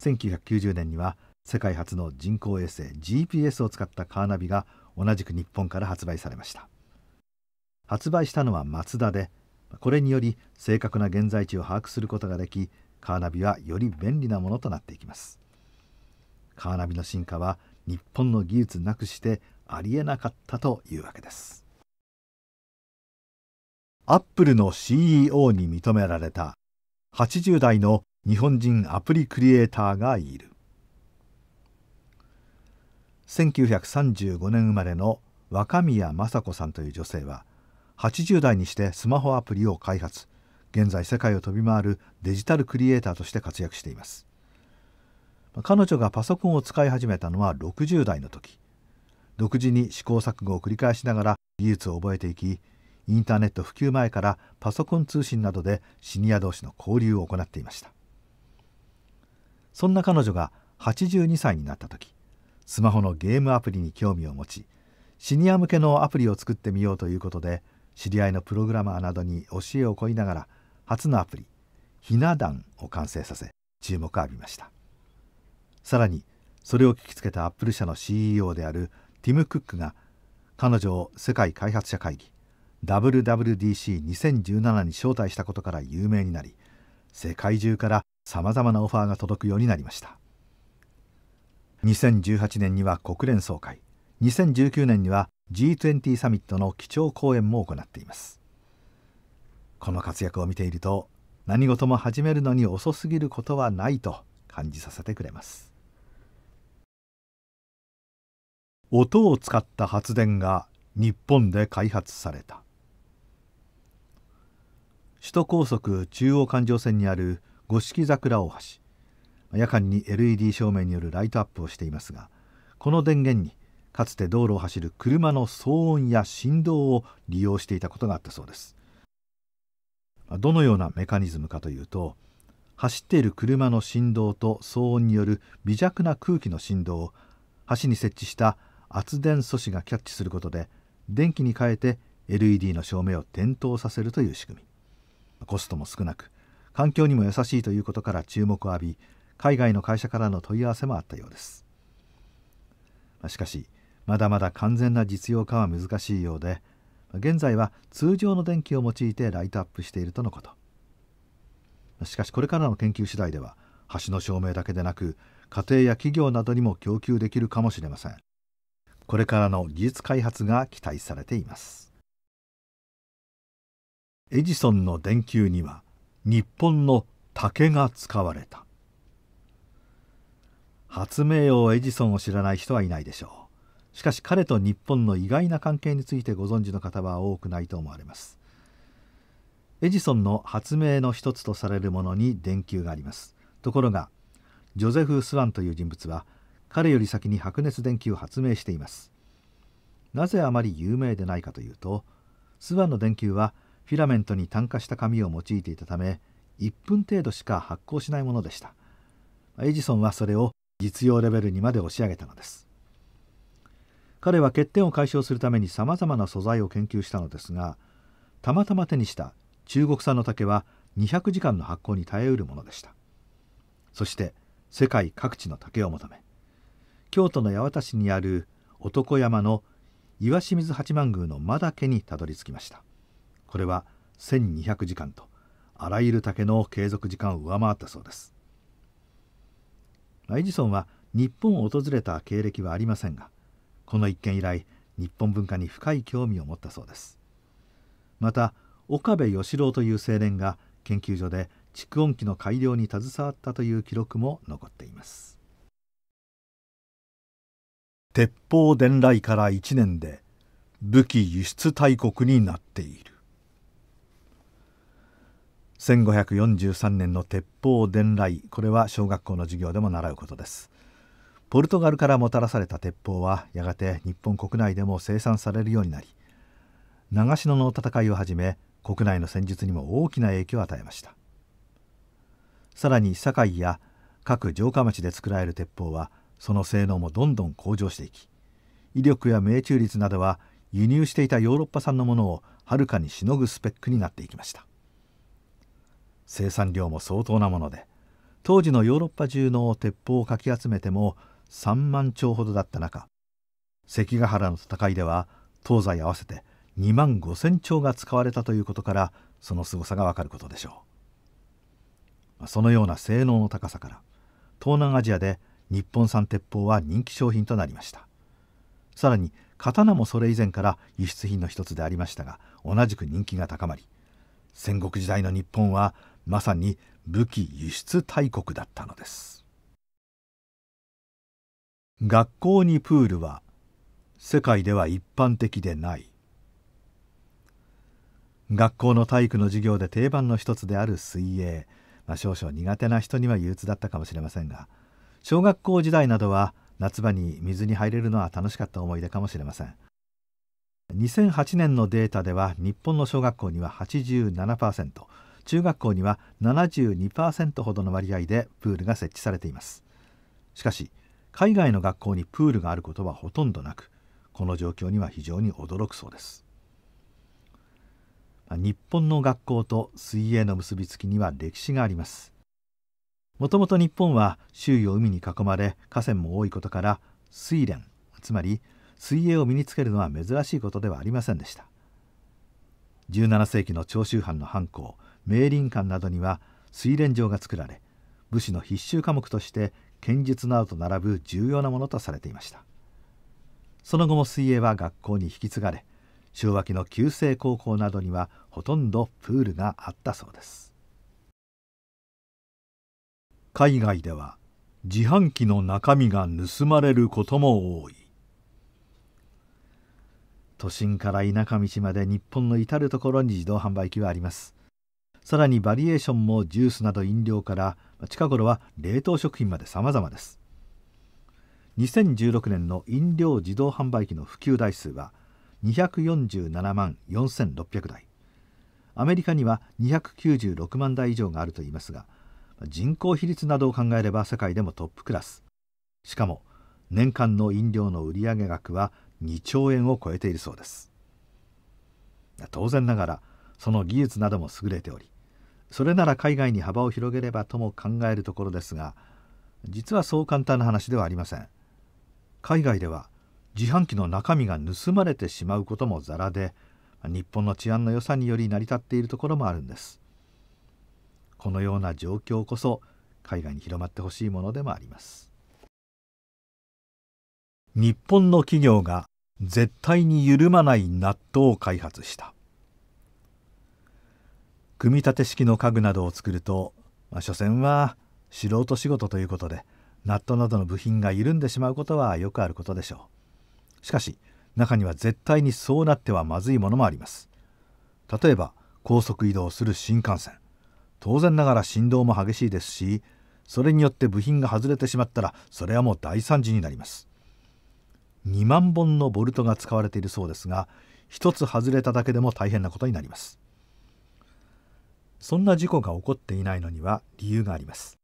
1990年には世界初の人工衛星 GPS を使ったカーナビが同じく日本から発売されました発売したのはマツダでこれにより正確な現在地を把握することができカーナビはより便利なものとなっていきますカーナビの進化は日本の技術なくしてありえなかったというわけですアップルの CEO に認められた80代の日本人アプリクリエイターがいる1935年生まれの若宮雅子さんという女性は80代にしてスマホアプリを開発現在世界を飛び回るデジタルクリエイターとして活躍しています彼女がパソコンを使い始めたのは60代の時独自に試行錯誤を繰り返しながら技術を覚えていきインターネット普及前からパソコン通信などでシニア同士の交流を行っていましたそんな彼女が82歳になった時スマホのゲームアプリに興味を持ちシニア向けのアプリを作ってみようということで知り合いのプログラマーなどに教えを請いながら初のアプリ「ひな壇」を完成させ注目を浴びましたさらにそれを聞きつけたアップル社の CEO であるティム・クックが彼女を世界開発者会議 WWDC2017 に招待したことから有名になり世界中からさまざまなオファーが届くようになりました2018年には国連総会2019年には G20 サミットの基調講演も行っていますこの活躍を見ていると何事も始めるのに遅すぎることはないと感じさせてくれます音を使った発電が日本で開発された首都高速中央環状線にある五色桜大橋夜間に LED 照明によるライトアップをしていますがこの電源にかつて道路を走る車の騒音や振動を利用していたことがあったそうですどのようなメカニズムかというと走っている車の振動と騒音による微弱な空気の振動を橋に設置した圧電素子がキャッチすることで電気に変えて LED の照明を点灯させるという仕組みコストも少なく環境にも優しいということから注目を浴び海外の会社からの問い合わせもあったようですしかしまだまだ完全な実用化は難しいようで現在は通常の電気を用いてライトアップしているとのことしかしこれからの研究次第では橋の照明だけでなく家庭や企業などにも供給できるかもしれませんこれからの技術開発が期待されていますエジソンの電球には日本の竹が使われた発明王エジソンを知らない人はいないでしょうしかし彼と日本の意外な関係についてご存知の方は多くないと思われますエジソンの発明の一つとされるものに電球がありますところがジョゼフ・スワンという人物は彼より先に白熱電球を発明していますなぜあまり有名でないかというとスワンの電球はフィラメントに炭化した紙を用いていたため1分程度しか発光しないものでしたエジソンはそれを実用レベルにまで押し上げたのです彼は欠点を解消するためにさまざまな素材を研究したのですがたまたま手にした中国産の竹は200時間の発酵に耐えうるものでしたそして世界各地の竹を求め京都の八幡市にある男山の岩清水八幡宮の間だけにたどり着きましたこれは1200時間とあらゆる竹の継続時間を上回ったそうですエジソンは日本を訪れた経歴はありませんがこの一件以来日本文化に深い興味を持ったそうですまた岡部義郎という青年が研究所で蓄音機の改良に携わったという記録も残っています鉄砲伝来から1年で武器輸出大国になっている1543年の鉄砲伝来これは小学校の授業でも習うことですポルトガルからもたらされた鉄砲はやがて日本国内でも生産されるようになり長篠の戦いをはじめ国内の戦術にも大きな影響を与えましたさらに堺や各城下町で作られる鉄砲はその性能もどんどん向上していき威力や命中率などは輸入していたヨーロッパ産のものをはるかにしのぐスペックになっていきました生産量も相当なもので当時のヨーロッパ中の鉄砲をかき集めても3万丁ほどだった中関ヶ原の戦いでは東西合わせて2万5,000丁が使われたということからその凄さがわかることでしょうそのような性能の高さから東南アジアで日本産鉄砲は人気商品となりましたさらに刀もそれ以前から輸出品の一つでありましたが同じく人気が高まり戦国時代の日本はまさに武器輸出大国だったのです学校にプールは世界では一般的でない学校の体育の授業で定番の一つである水泳、まあ、少々苦手な人には憂鬱だったかもしれませんが小学校時代などは夏場に水に入れるのは楽しかった思い出かもしれません2008年のデータでは日本の小学校には87%中学校には72%ほどの割合でプールが設置されていますしかし海外の学校にプールがあることはほとんどなくこの状況には非常に驚くそうです日本の学校と水泳の結びつきには歴史がありますもともと日本は周囲を海に囲まれ河川も多いことから水蓮つまり水泳を身につけるのは珍しいことではありませんでした17世紀の長州藩の藩校明林館などには水蓮場が作られ武士の必修科目として剣術などと並ぶ重要なものとされていましたその後も水泳は学校に引き継がれ昭和期の旧制高校などにはほとんどプールがあったそうです海外では自販機の中身が盗まれることも多い都心から田舎道まで日本の至る所に自動販売機はありますさらにバリエーションもジュースなど飲料から近頃は冷凍食品まで様々です2016年の飲料自動販売機の普及台数は247万4600台アメリカには296万台以上があるといいますが人口比率などを考えれば世界でもトップクラスしかも年間の飲料の売上額は2兆円を超えているそうです当然ながらその技術なども優れておりそれなら海外に幅を広げればとも考えるところですが実はそう簡単な話ではありません海外では自販機の中身が盗まれてしまうこともざらで日本の治安の良さにより成り立っているところもあるんですこのような状況こそ海外に広まってほしいものでもあります日本の企業が絶対に緩まない納豆を開発した組み立て式の家具などを作ると、まあ、所詮は素人仕事ということでナットなどの部品が緩んでしまうことはよくあることでしょうしかし中には絶対にそうなってはまずいものもあります例えば高速移動する新幹線当然ながら振動も激しいですしそれによって部品が外れてしまったらそれはもう大惨事になります2万本のボルトが使われているそうですが1つ外れただけでも大変なことになりますそんな事故が起こっていないのには理由があります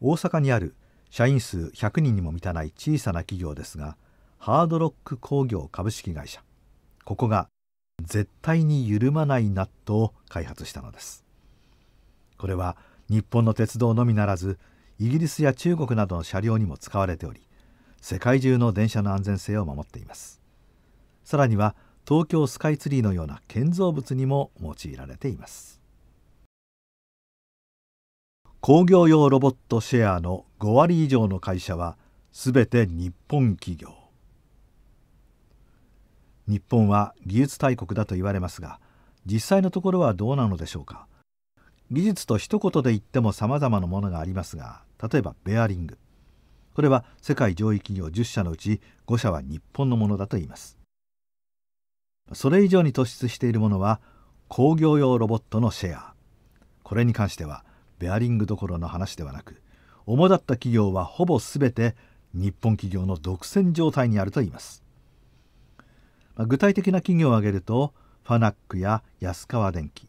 大阪にある社員数100人にも満たない小さな企業ですがハードロック工業株式会社ここが絶対に緩まないナットを開発したのですこれは日本の鉄道のみならずイギリスや中国などの車両にも使われており世界中の電車の安全性を守っていますさらには東京スカイツリーのような建造物にも用いられています工業用ロボットシェアの5割以上の会社はすべて日本企業日本は技術大国だと言われますが実際のところはどうなのでしょうか技術と一言で言ってもさまざまなものがありますが例えばベアリングこれは世界上位企業10社のうち5社は日本のものだと言いますそれ以上に突出しているものは工業用ロボットのシェアこれに関してはベアリングどころの話ではなく主だった企業はほぼ全て日本企業の独占状態にあるといいます、まあ、具体的な企業を挙げるとファナックや安川電機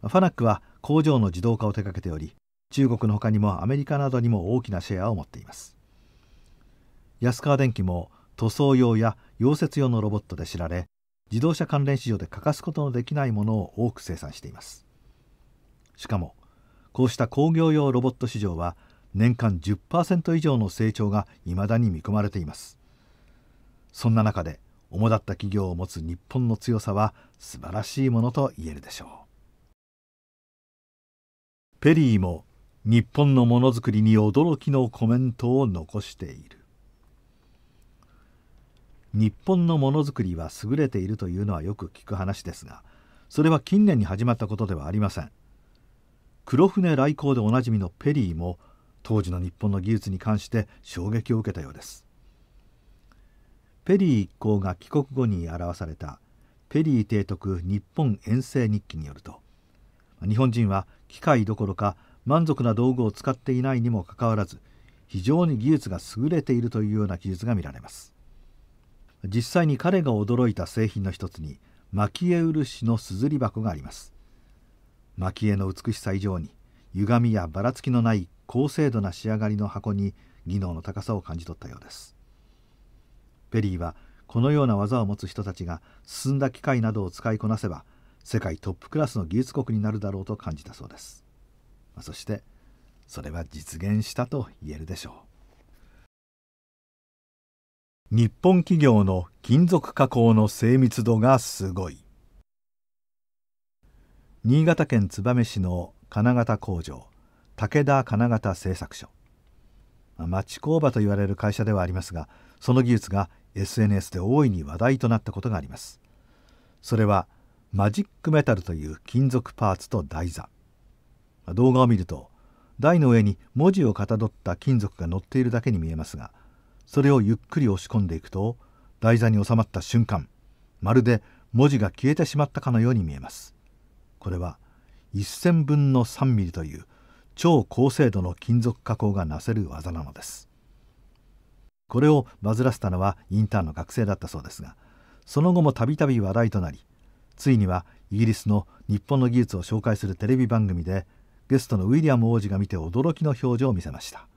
ファナックは工場の自動化を手掛けており中国のほかにもアメリカなどにも大きなシェアを持っています安川電機も塗装用や溶接用のロボットで知られ自動車関連市場で欠かすことのできないものを多く生産していますしかもこうした工業用ロボット市場は年間10%以上の成長が未だに見込まれていますそんな中で主だった企業を持つ日本の強さは素晴らしいものと言えるでしょうペリーも日本のものづくりに驚きのコメントを残している日本のものづくりは優れているというのはよく聞く話ですがそれは近年に始まったことではありません黒船来航でおなじみのペリーも当時の日本の技術に関して衝撃を受けたようですペリー一行が帰国後に表されたペリー提督日本遠征日記によると日本人は機械どころか満足な道具を使っていないにもかかわらず非常に技術が優れているというような記述が見られます実際に彼が驚いた製品の一つに蒔絵漆のすずり箱があります蒔絵の美しさ以上に歪みやばらつきのない高精度な仕上がりの箱に技能の高さを感じ取ったようですペリーはこのような技を持つ人たちが進んだ機械などを使いこなせば世界トップクラスの技術国になるだろうと感じたそうですそしてそれは実現したと言えるでしょう日本企業の金属加工の精密度がすごい新潟県燕市の金型工場武田金型製作所町工場と言われる会社ではありますがその技術が SNS で大いに話題となったことがありますそれはマジックメタルという金属パーツと台座動画を見ると台の上に文字をかたどった金属が載っているだけに見えますがそれをゆっくり押し込んでいくと台座に収まった瞬間まるで文字が消えてしまったかのように見えますこれは1000分の3ミリという超高精度の金属加工がなせる技なのですこれをバズらせたのはインターンの学生だったそうですがその後もたびたび話題となりついにはイギリスの日本の技術を紹介するテレビ番組でゲストのウィリアム王子が見て驚きの表情を見せました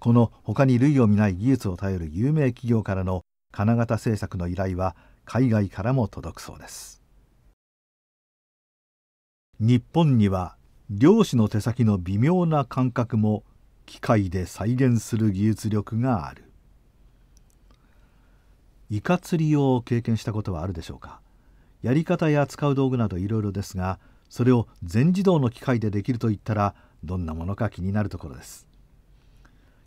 この他に類を見ない技術を頼る有名企業からの金型製作の依頼は海外からも届くそうです日本には漁師の手先の微妙な感覚も機械で再現する技術力があるイカ釣りを経験したことはあるでしょうかやり方や使う道具などいろいろですがそれを全自動の機械でできると言ったらどんなものか気になるところです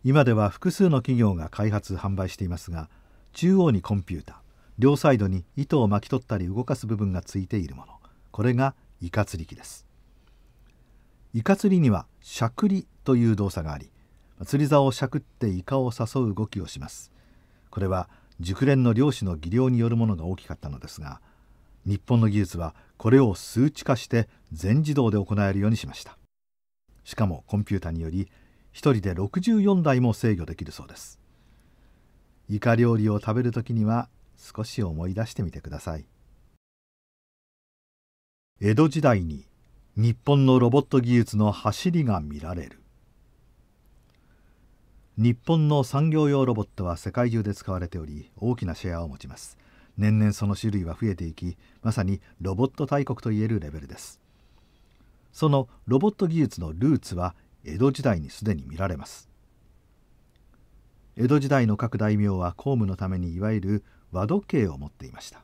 今では複数の企業が開発販売していますが中央にコンピュータ両サイドに糸を巻き取ったり動かす部分がついているものこれがイカ釣り機です。イカ釣りにはしゃくりという動作があり、釣り竿をしゃくってイカを誘う動きをします。これは熟練の漁師の技量によるものが大きかったのですが、日本の技術はこれを数値化して全自動で行えるようにしました。しかもコンピュータにより、1人で64台も制御できるそうです。イカ料理を食べるときには少し思い出してみてください。江戸時代に日本のロボット技術の走りが見られる日本の産業用ロボットは世界中で使われており大きなシェアを持ちます年々その種類は増えていきまさにロボット大国といえるレベルですそのロボット技術のルーツは江戸時代にすでに見られます江戸時代の各大名は公務のためにいわゆる和時計を持っていました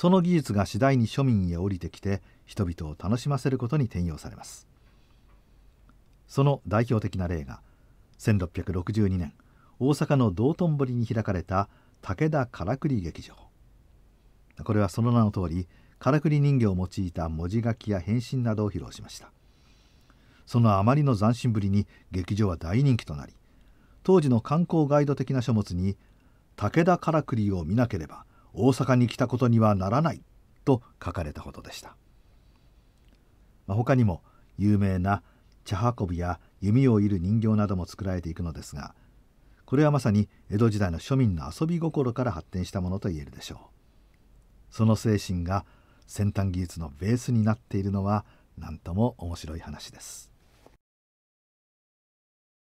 その技術が次第に庶民へ降りてきて人々を楽しませることに転用されますその代表的な例が1662年大阪の道頓堀に開かれた武田からくり劇場これはその名の通りからくり人形を用いた文字書きや変身などを披露しましたそのあまりの斬新ぶりに劇場は大人気となり当時の観光ガイド的な書物に「武田からくりを見なければ大阪に来たことにはならないと書かれたほどでした、まあ、他にも有名な茶運びや弓を射る人形なども作られていくのですがこれはまさに江戸時代の庶民の遊び心から発展したものと言えるでしょうその精神が先端技術のベースになっているのは何とも面白い話です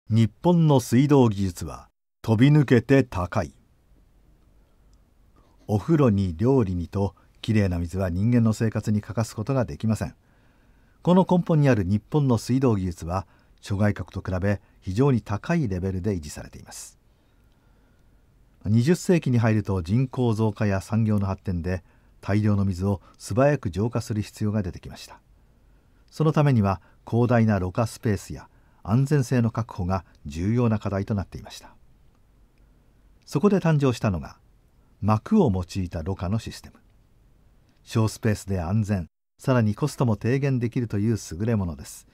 日本の水道技術は飛び抜けて高いお風呂に料理にときれいな水は人間の生活に欠かすことができませんこの根本にある日本の水道技術は諸外国と比べ非常に高いレベルで維持されています20世紀に入ると人口増加や産業の発展で大量の水を素早く浄化する必要が出てきましたそのためには広大なろ過スペースや安全性の確保が重要な課題となっていましたそこで誕生したのが膜を用いたろ過のシステム小スペースで安全さらにコストも低減できるという優れものです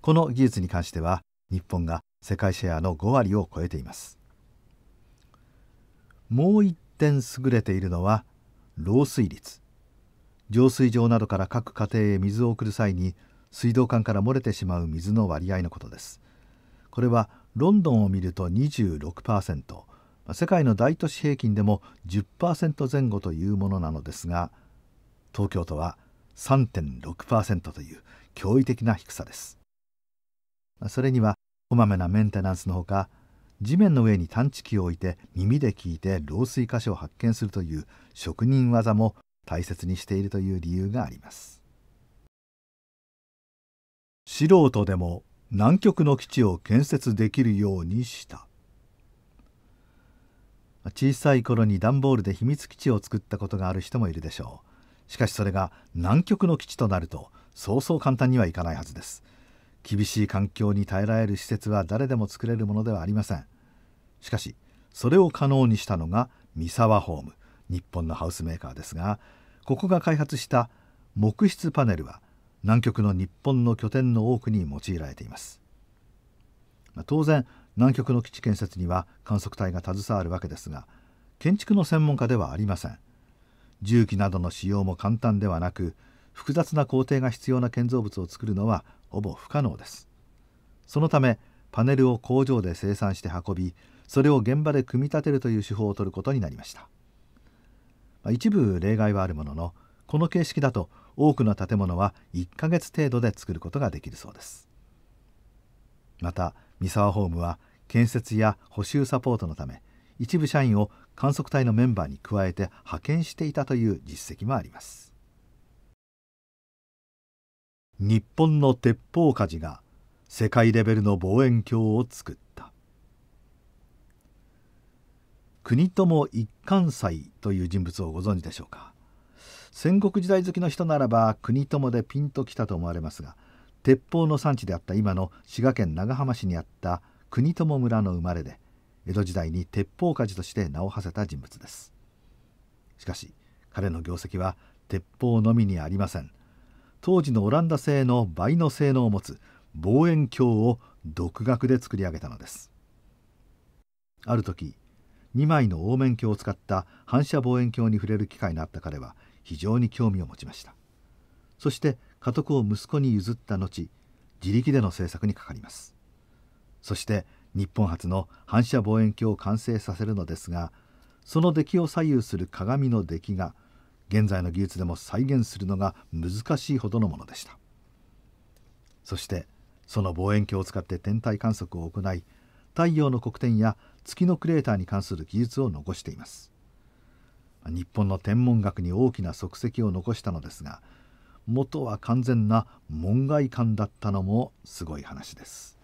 この技術に関しては日本が世界シェアの5割を超えていますもう一点優れているのは漏水率浄水場などから各家庭へ水を送る際に水道管から漏れてしまう水の割合のことですこれはロンドンを見ると26%世界の大都市平均でも10%前後というものなのですが東京都は3.6%という驚異的な低さですそれにはこまめなメンテナンスのほか地面の上に探知機を置いて耳で聞いて漏水箇所を発見するという職人技も大切にしているという理由があります素人でも南極の基地を建設できるようにした小さい頃に段ボールで秘密基地を作ったことがある人もいるでしょうしかしそれが南極の基地となるとそうそう簡単にはいかないはずです厳しい環境に耐えられる施設は誰でも作れるものではありませんしかしそれを可能にしたのが三沢ホーム日本のハウスメーカーですがここが開発した木質パネルは南極の日本の拠点の多くに用いられています、まあ、当然南極の基地建設には観測隊が携わるわけですが建築の専門家ではありません重機などの使用も簡単ではなく複雑な工程が必要な建造物を作るのはほぼ不可能ですそのためパネルを工場で生産して運びそれを現場で組み立てるという手法を取ることになりました一部例外はあるもののこの形式だと多くの建物は1ヶ月程度で作ることができるそうですまた三沢ホームは建設や補修サポートのため一部社員を観測隊のメンバーに加えて派遣していたという実績もあります日本の鉄砲火事が世界レベルの望遠鏡を作った国友一貫斎という人物をご存知でしょうか戦国時代好きの人ならば国友でピンときたと思われますが鉄砲の産地であった今の滋賀県長浜市にあった国友村の生まれで江戸時代に鉄砲鍛事として名を馳せた人物ですしかし彼の業績は鉄砲のみにありません当時のオランダ製の倍の性能を持つ望遠鏡を独学で作り上げたのですある時2枚の応面鏡を使った反射望遠鏡に触れる機会のあった彼は非常に興味を持ちましたそして家督を息子に譲った後自力での制作にかかりますそして日本初の反射望遠鏡を完成させるのですがその出来を左右する鏡の出来が現在の技術でも再現するのが難しいほどのものでしたそしてその望遠鏡を使って天体観測を行い太陽の黒点や月のクレーターに関する技術を残しています日本の天文学に大きな足跡を残したのですが元は完全な門外漢だったのもすごい話です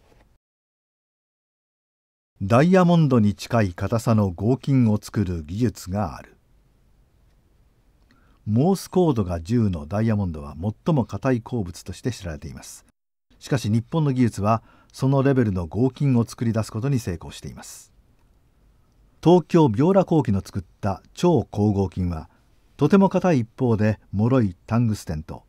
ダイヤモンドに近い硬さの合金を作る技術があるモースコードが10のダイヤモンドは最も硬い鉱物として知られていますしかし日本の技術はそのレベルの合金を作り出すことに成功しています東京ビオラ工機の作った超硬合金はとても硬い一方で脆いタングステンと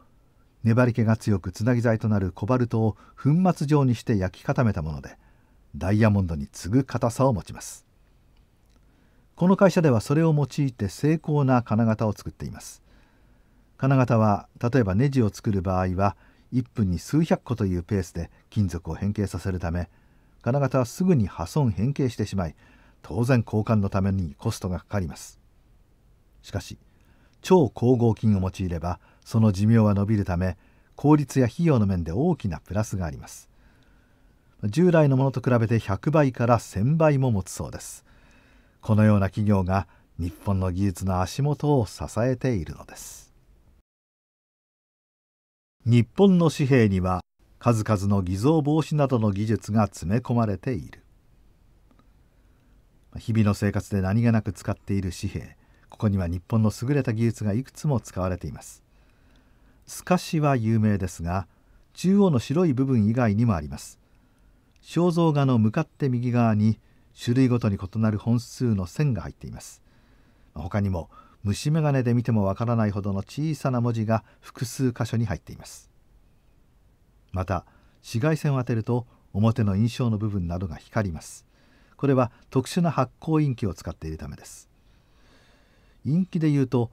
粘り気が強くつなぎ材となるコバルトを粉末状にして焼き固めたものでダイヤモンドに次ぐ硬さを持ちますこの会社ではそれを用いて精巧な金型を作っています金型は例えばネジを作る場合は1分に数百個というペースで金属を変形させるため金型はすぐに破損変形してしまい当然交換のためにコストがかかりますしかし超光合金を用いればその寿命は伸びるため効率や費用の面で大きなプラスがあります従来のものと比べて100倍から1000倍も持つそうですこのような企業が日本の技術の足元を支えているのです日本の紙幣には数々の偽造防止などの技術が詰め込まれている日々の生活で何気なく使っている紙幣ここには日本の優れた技術がいくつも使われています透かしは有名ですが中央の白い部分以外にもあります肖像画の向かって右側に種類ごとに異なる本数の線が入っています他にも虫眼鏡で見てもわからないほどの小さな文字が複数箇所に入っていますまた紫外線を当てると表の印象の部分などが光りますこれは特殊な発光印記を使っているためです印記でいうと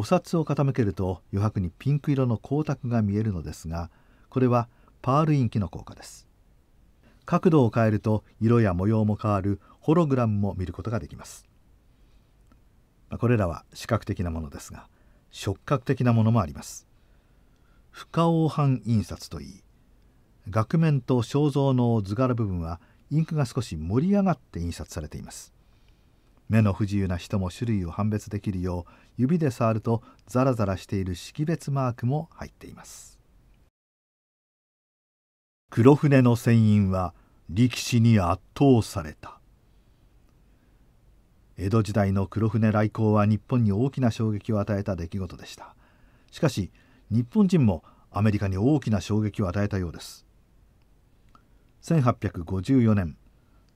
お札を傾けると余白にピンク色の光沢が見えるのですがこれはパールインキの効果です角度を変えると色や模様も変わるホログラムも見ることができますこれらは視覚的なものですが触覚的なものもあります不可応斑印刷といい額面と肖像の図柄部分はインクが少し盛り上がって印刷されています目の不自由な人も種類を判別できるよう指で触るとザラザラしている識別マークも入っています黒船の船員は力士に圧倒された江戸時代の黒船来航は日本に大きな衝撃を与えた出来事でしたしかし日本人もアメリカに大きな衝撃を与えたようです1854年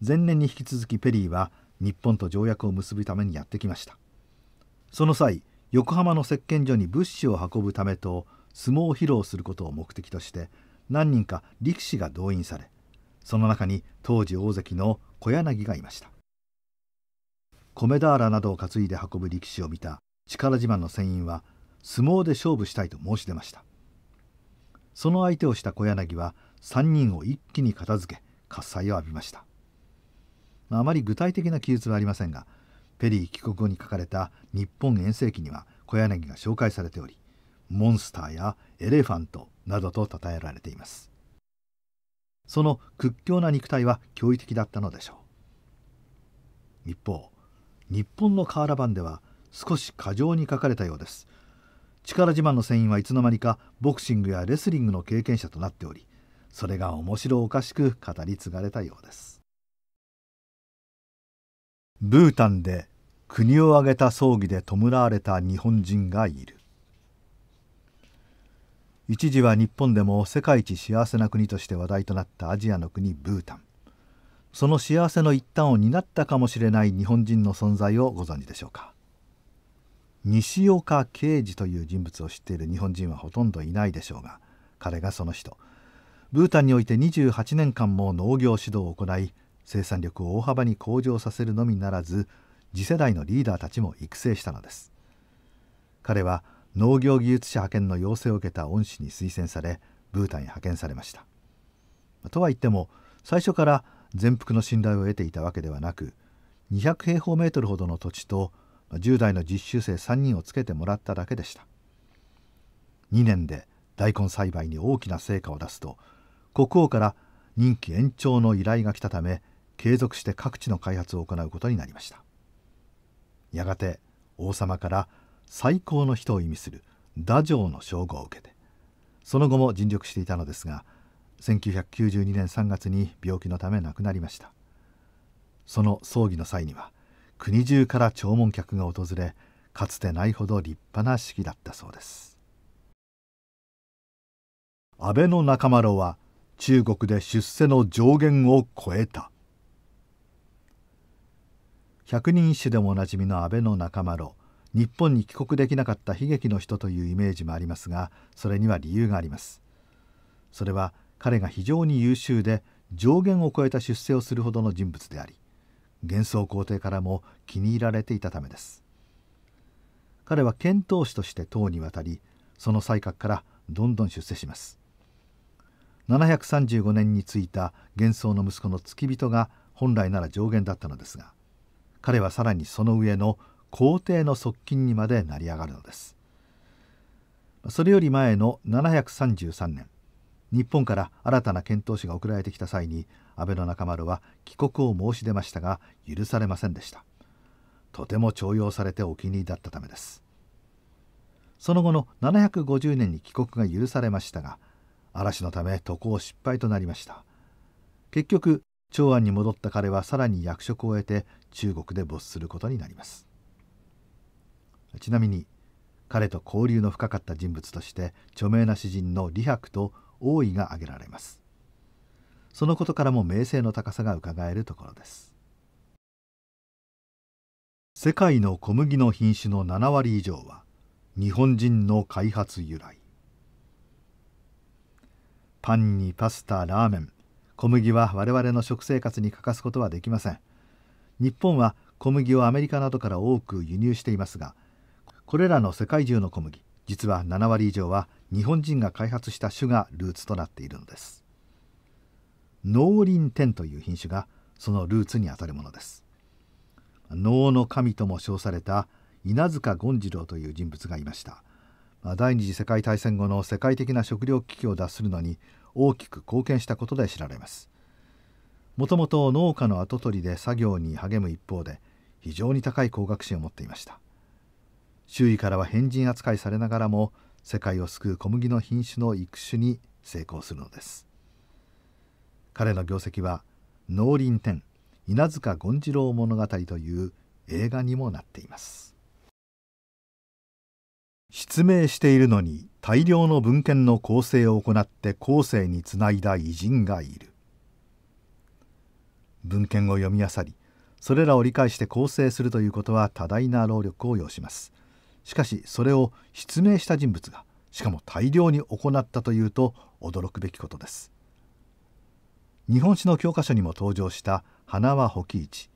前年に引き続きペリーは日本と条約を結ぶためにやってきましたその際横浜の石鹸所に物資を運ぶためと相撲を披露することを目的として何人か力士が動員されその中に当時大関の小柳がいました米俵などを担いで運ぶ力士を見た力自慢の船員は相撲で勝負したいと申し出ましたその相手をした小柳は3人を一気に片付け喝采を浴びましたあ、まり具体的な記述はありませんがペリー帰国後に書かれた「日本遠征記」には小柳が紹介されておりモンスターやエレファントなどと称えられていますその屈強な肉体は驚異的だったのでしょう一方日本の瓦版では少し過剰に書かれたようです力自慢の船員はいつの間にかボクシングやレスリングの経験者となっておりそれが面白おかしく語り継がれたようですブータンで国を挙げた葬儀で弔われた日本人がいる一時は日本でも世界一幸せな国として話題となったアジアの国ブータンその幸せの一端を担ったかもしれない日本人の存在をご存知でしょうか西岡啓二という人物を知っている日本人はほとんどいないでしょうが彼がその人ブータンにおいて28年間も農業指導を行い生産力を大幅に向上させるのみならず次世代のリーダーたちも育成したのです彼は農業技術者派遣の要請を受けた恩師に推薦されブータンに派遣されましたとは言っても最初から全幅の信頼を得ていたわけではなく200平方メートルほどの土地と10代の実習生3人をつけてもらっただけでした2年で大根栽培に大きな成果を出すと国王から任期延長の依頼が来たため継続して各地の開発を行うことになりましたやがて王様から最高の人を意味する打政の称号を受けてその後も尽力していたのですが1992年3月に病気のため亡くなりましたその葬儀の際には国中から弔問客が訪れかつてないほど立派な式だったそうです安倍の中丸は中国で出世の上限を超えた百人一首でもおなじみの安倍の仲間論日本に帰国できなかった悲劇の人というイメージもありますがそれには理由がありますそれは彼が非常に優秀で上限を超えた出世をするほどの人物であり幻想皇帝からも気に入られていたためです彼は遣唐使として唐に渡りその才覚からどんどん出世します735年に着いた幻想の息子の付き人が本来なら上限だったのですが彼はさらにその上の皇帝の側近にまで成り上がるのですそれより前の733年日本から新たな遣唐使が送られてきた際に安倍の中丸は帰国を申し出ましたが許されませんでしたとても重用されてお気に入りだったためですその後の750年に帰国が許されましたが嵐のため渡航失敗となりました結局長安に戻った彼はさらに役職を得て中国で没することになりますちなみに彼と交流の深かった人物として著名な詩人の李白と王位が挙げられますそのことからも名声の高さがうかがえるところです世界の小麦の品種の7割以上は日本人の開発由来パンにパスタラーメン小麦は我々の食生活に欠かすことはできません日本は小麦をアメリカなどから多く輸入していますがこれらの世界中の小麦実は7割以上は日本人が開発した種がルーツとなっているのです農林天という品種がそのルーツにあたるものです能の神とも称された稲塚権次郎という人物がいました第二次世界大戦後の世界的な食糧危機を脱するのに大きく貢献したことで知られますもともと農家の跡取りで作業に励む一方で非常に高い高学心を持っていました周囲からは変人扱いされながらも世界を救う小麦の品種の育種に成功するのです彼の業績は「農林天稲塚権次郎物語」という映画にもなっています失明しているのに大量の文献の構成を行って後世につないだ偉人がいる文献を読み漁りそれらを理解して構成するということは多大な労力を要しますしかしそれを失明した人物がしかも大量に行ったというと驚くべきことです日本史の教科書にも登場した花輪保喜一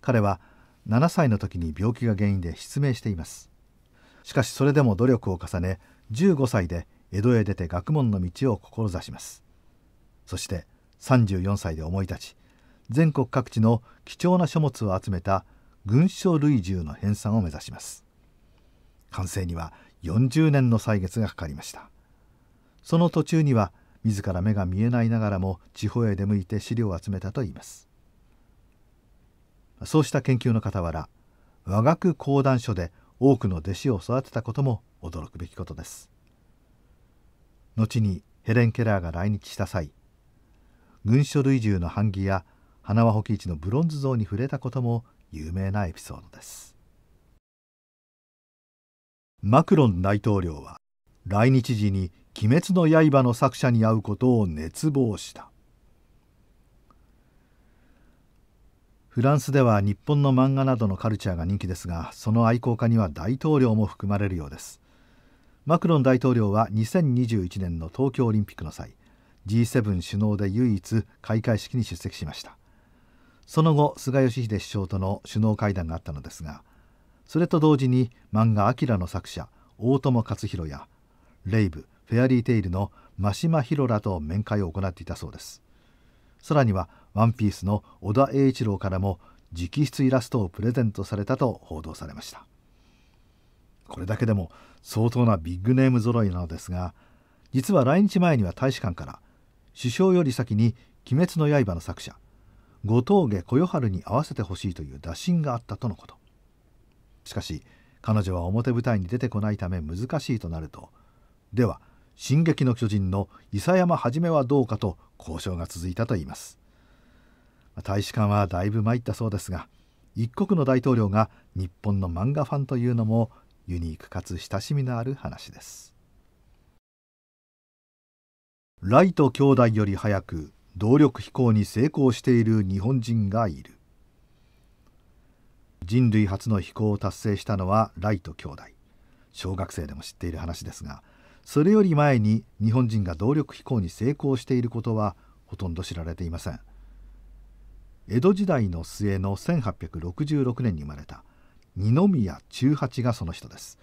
彼は7歳の時に病気が原因で失明していますしかしそれでも努力を重ね15歳で江戸へ出て学問の道を志しますそして34歳で思い立ち全国各地の貴重な書物を集めた群書類従の編纂を目指します完成には40年の歳月がかかりましたその途中には自ら目が見えないながらも地方へ出向いて資料を集めたといいますそうした研究の傍ら和学講談所で多くの弟子を育てたことも驚くべきことです後にヘレン・ケラーが来日した際群書類従の版木や花輪保一のブロンズ像に触れたことも有名なエピソードですマクロン大統領は来日時に「鬼滅の刃」の作者に会うことを熱望したフランスでは日本の漫画などのカルチャーが人気ですがその愛好家には大統領も含まれるようですマクロン大統領は2021年の東京オリンピックの際 G7 首脳で唯一開会式に出席しましたその後菅義偉首相との首脳会談があったのですがそれと同時に漫画「アキラ」の作者大友克洋や「レイブ・フェアリーテイル」の真島博らと面会を行っていたそうですさらには「ワンピースの小田栄一郎からも直筆イラストをプレゼントされたと報道されましたこれだけでも相当なビッグネーム揃いなのですが実は来日前には大使館から首相より先に「鬼滅の刃」の作者後峠夜春に会わせてほしいという打診があったとのことしかし彼女は表舞台に出てこないため難しいとなるとでは「進撃の巨人」の伊佐山はじめはどうかと交渉が続いたといいます大使館はだいぶ参ったそうですが一国の大統領が日本の漫画ファンというのもユニークかつ親しみのある話ですライト兄弟より早く動力飛行に成功している日本人がいる人類初の飛行を達成したのはライト兄弟小学生でも知っている話ですがそれより前に日本人が動力飛行に成功していることはほとんど知られていません江戸時代の末の1866年に生まれた二宮中八がその人です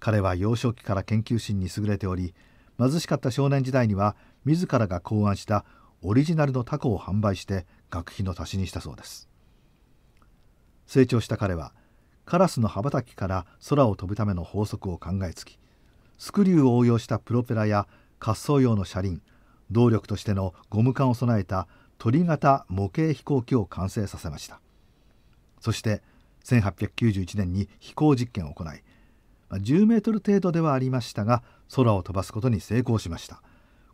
彼は幼少期から研究心に優れており貧しかった少年時代には自らが考案したオリジナルのタコを販売して学費の足しにしたそうです成長した彼はカラスの羽ばたきから空を飛ぶための法則を考えつきスクリューを応用したプロペラや滑走用の車輪動力としてのゴム管を備えた鳥型模型飛行機を完成させましたそして1891年に飛行実験を行い10メートル程度ではありましたが空を飛ばすことに成功しました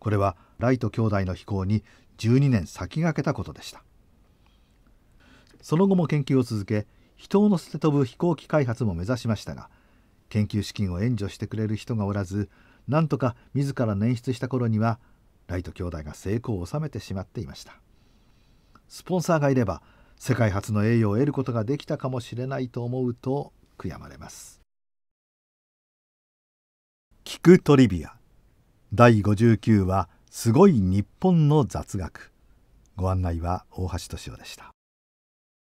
これはライト兄弟の飛行に12年先駆けたことでしたその後も研究を続け人を乗せて飛ぶ飛行機開発も目指しましたが研究資金を援助してくれる人がおらずなんとか自ら捻出した頃にはライト兄弟が成功を収めてしまっていましたスポンサーがいれば世界初の栄誉を得ることができたかもしれないと思うと悔やまれます聞くトリビア第59話「すごい日本の雑学」ご案内は大橋敏夫でした。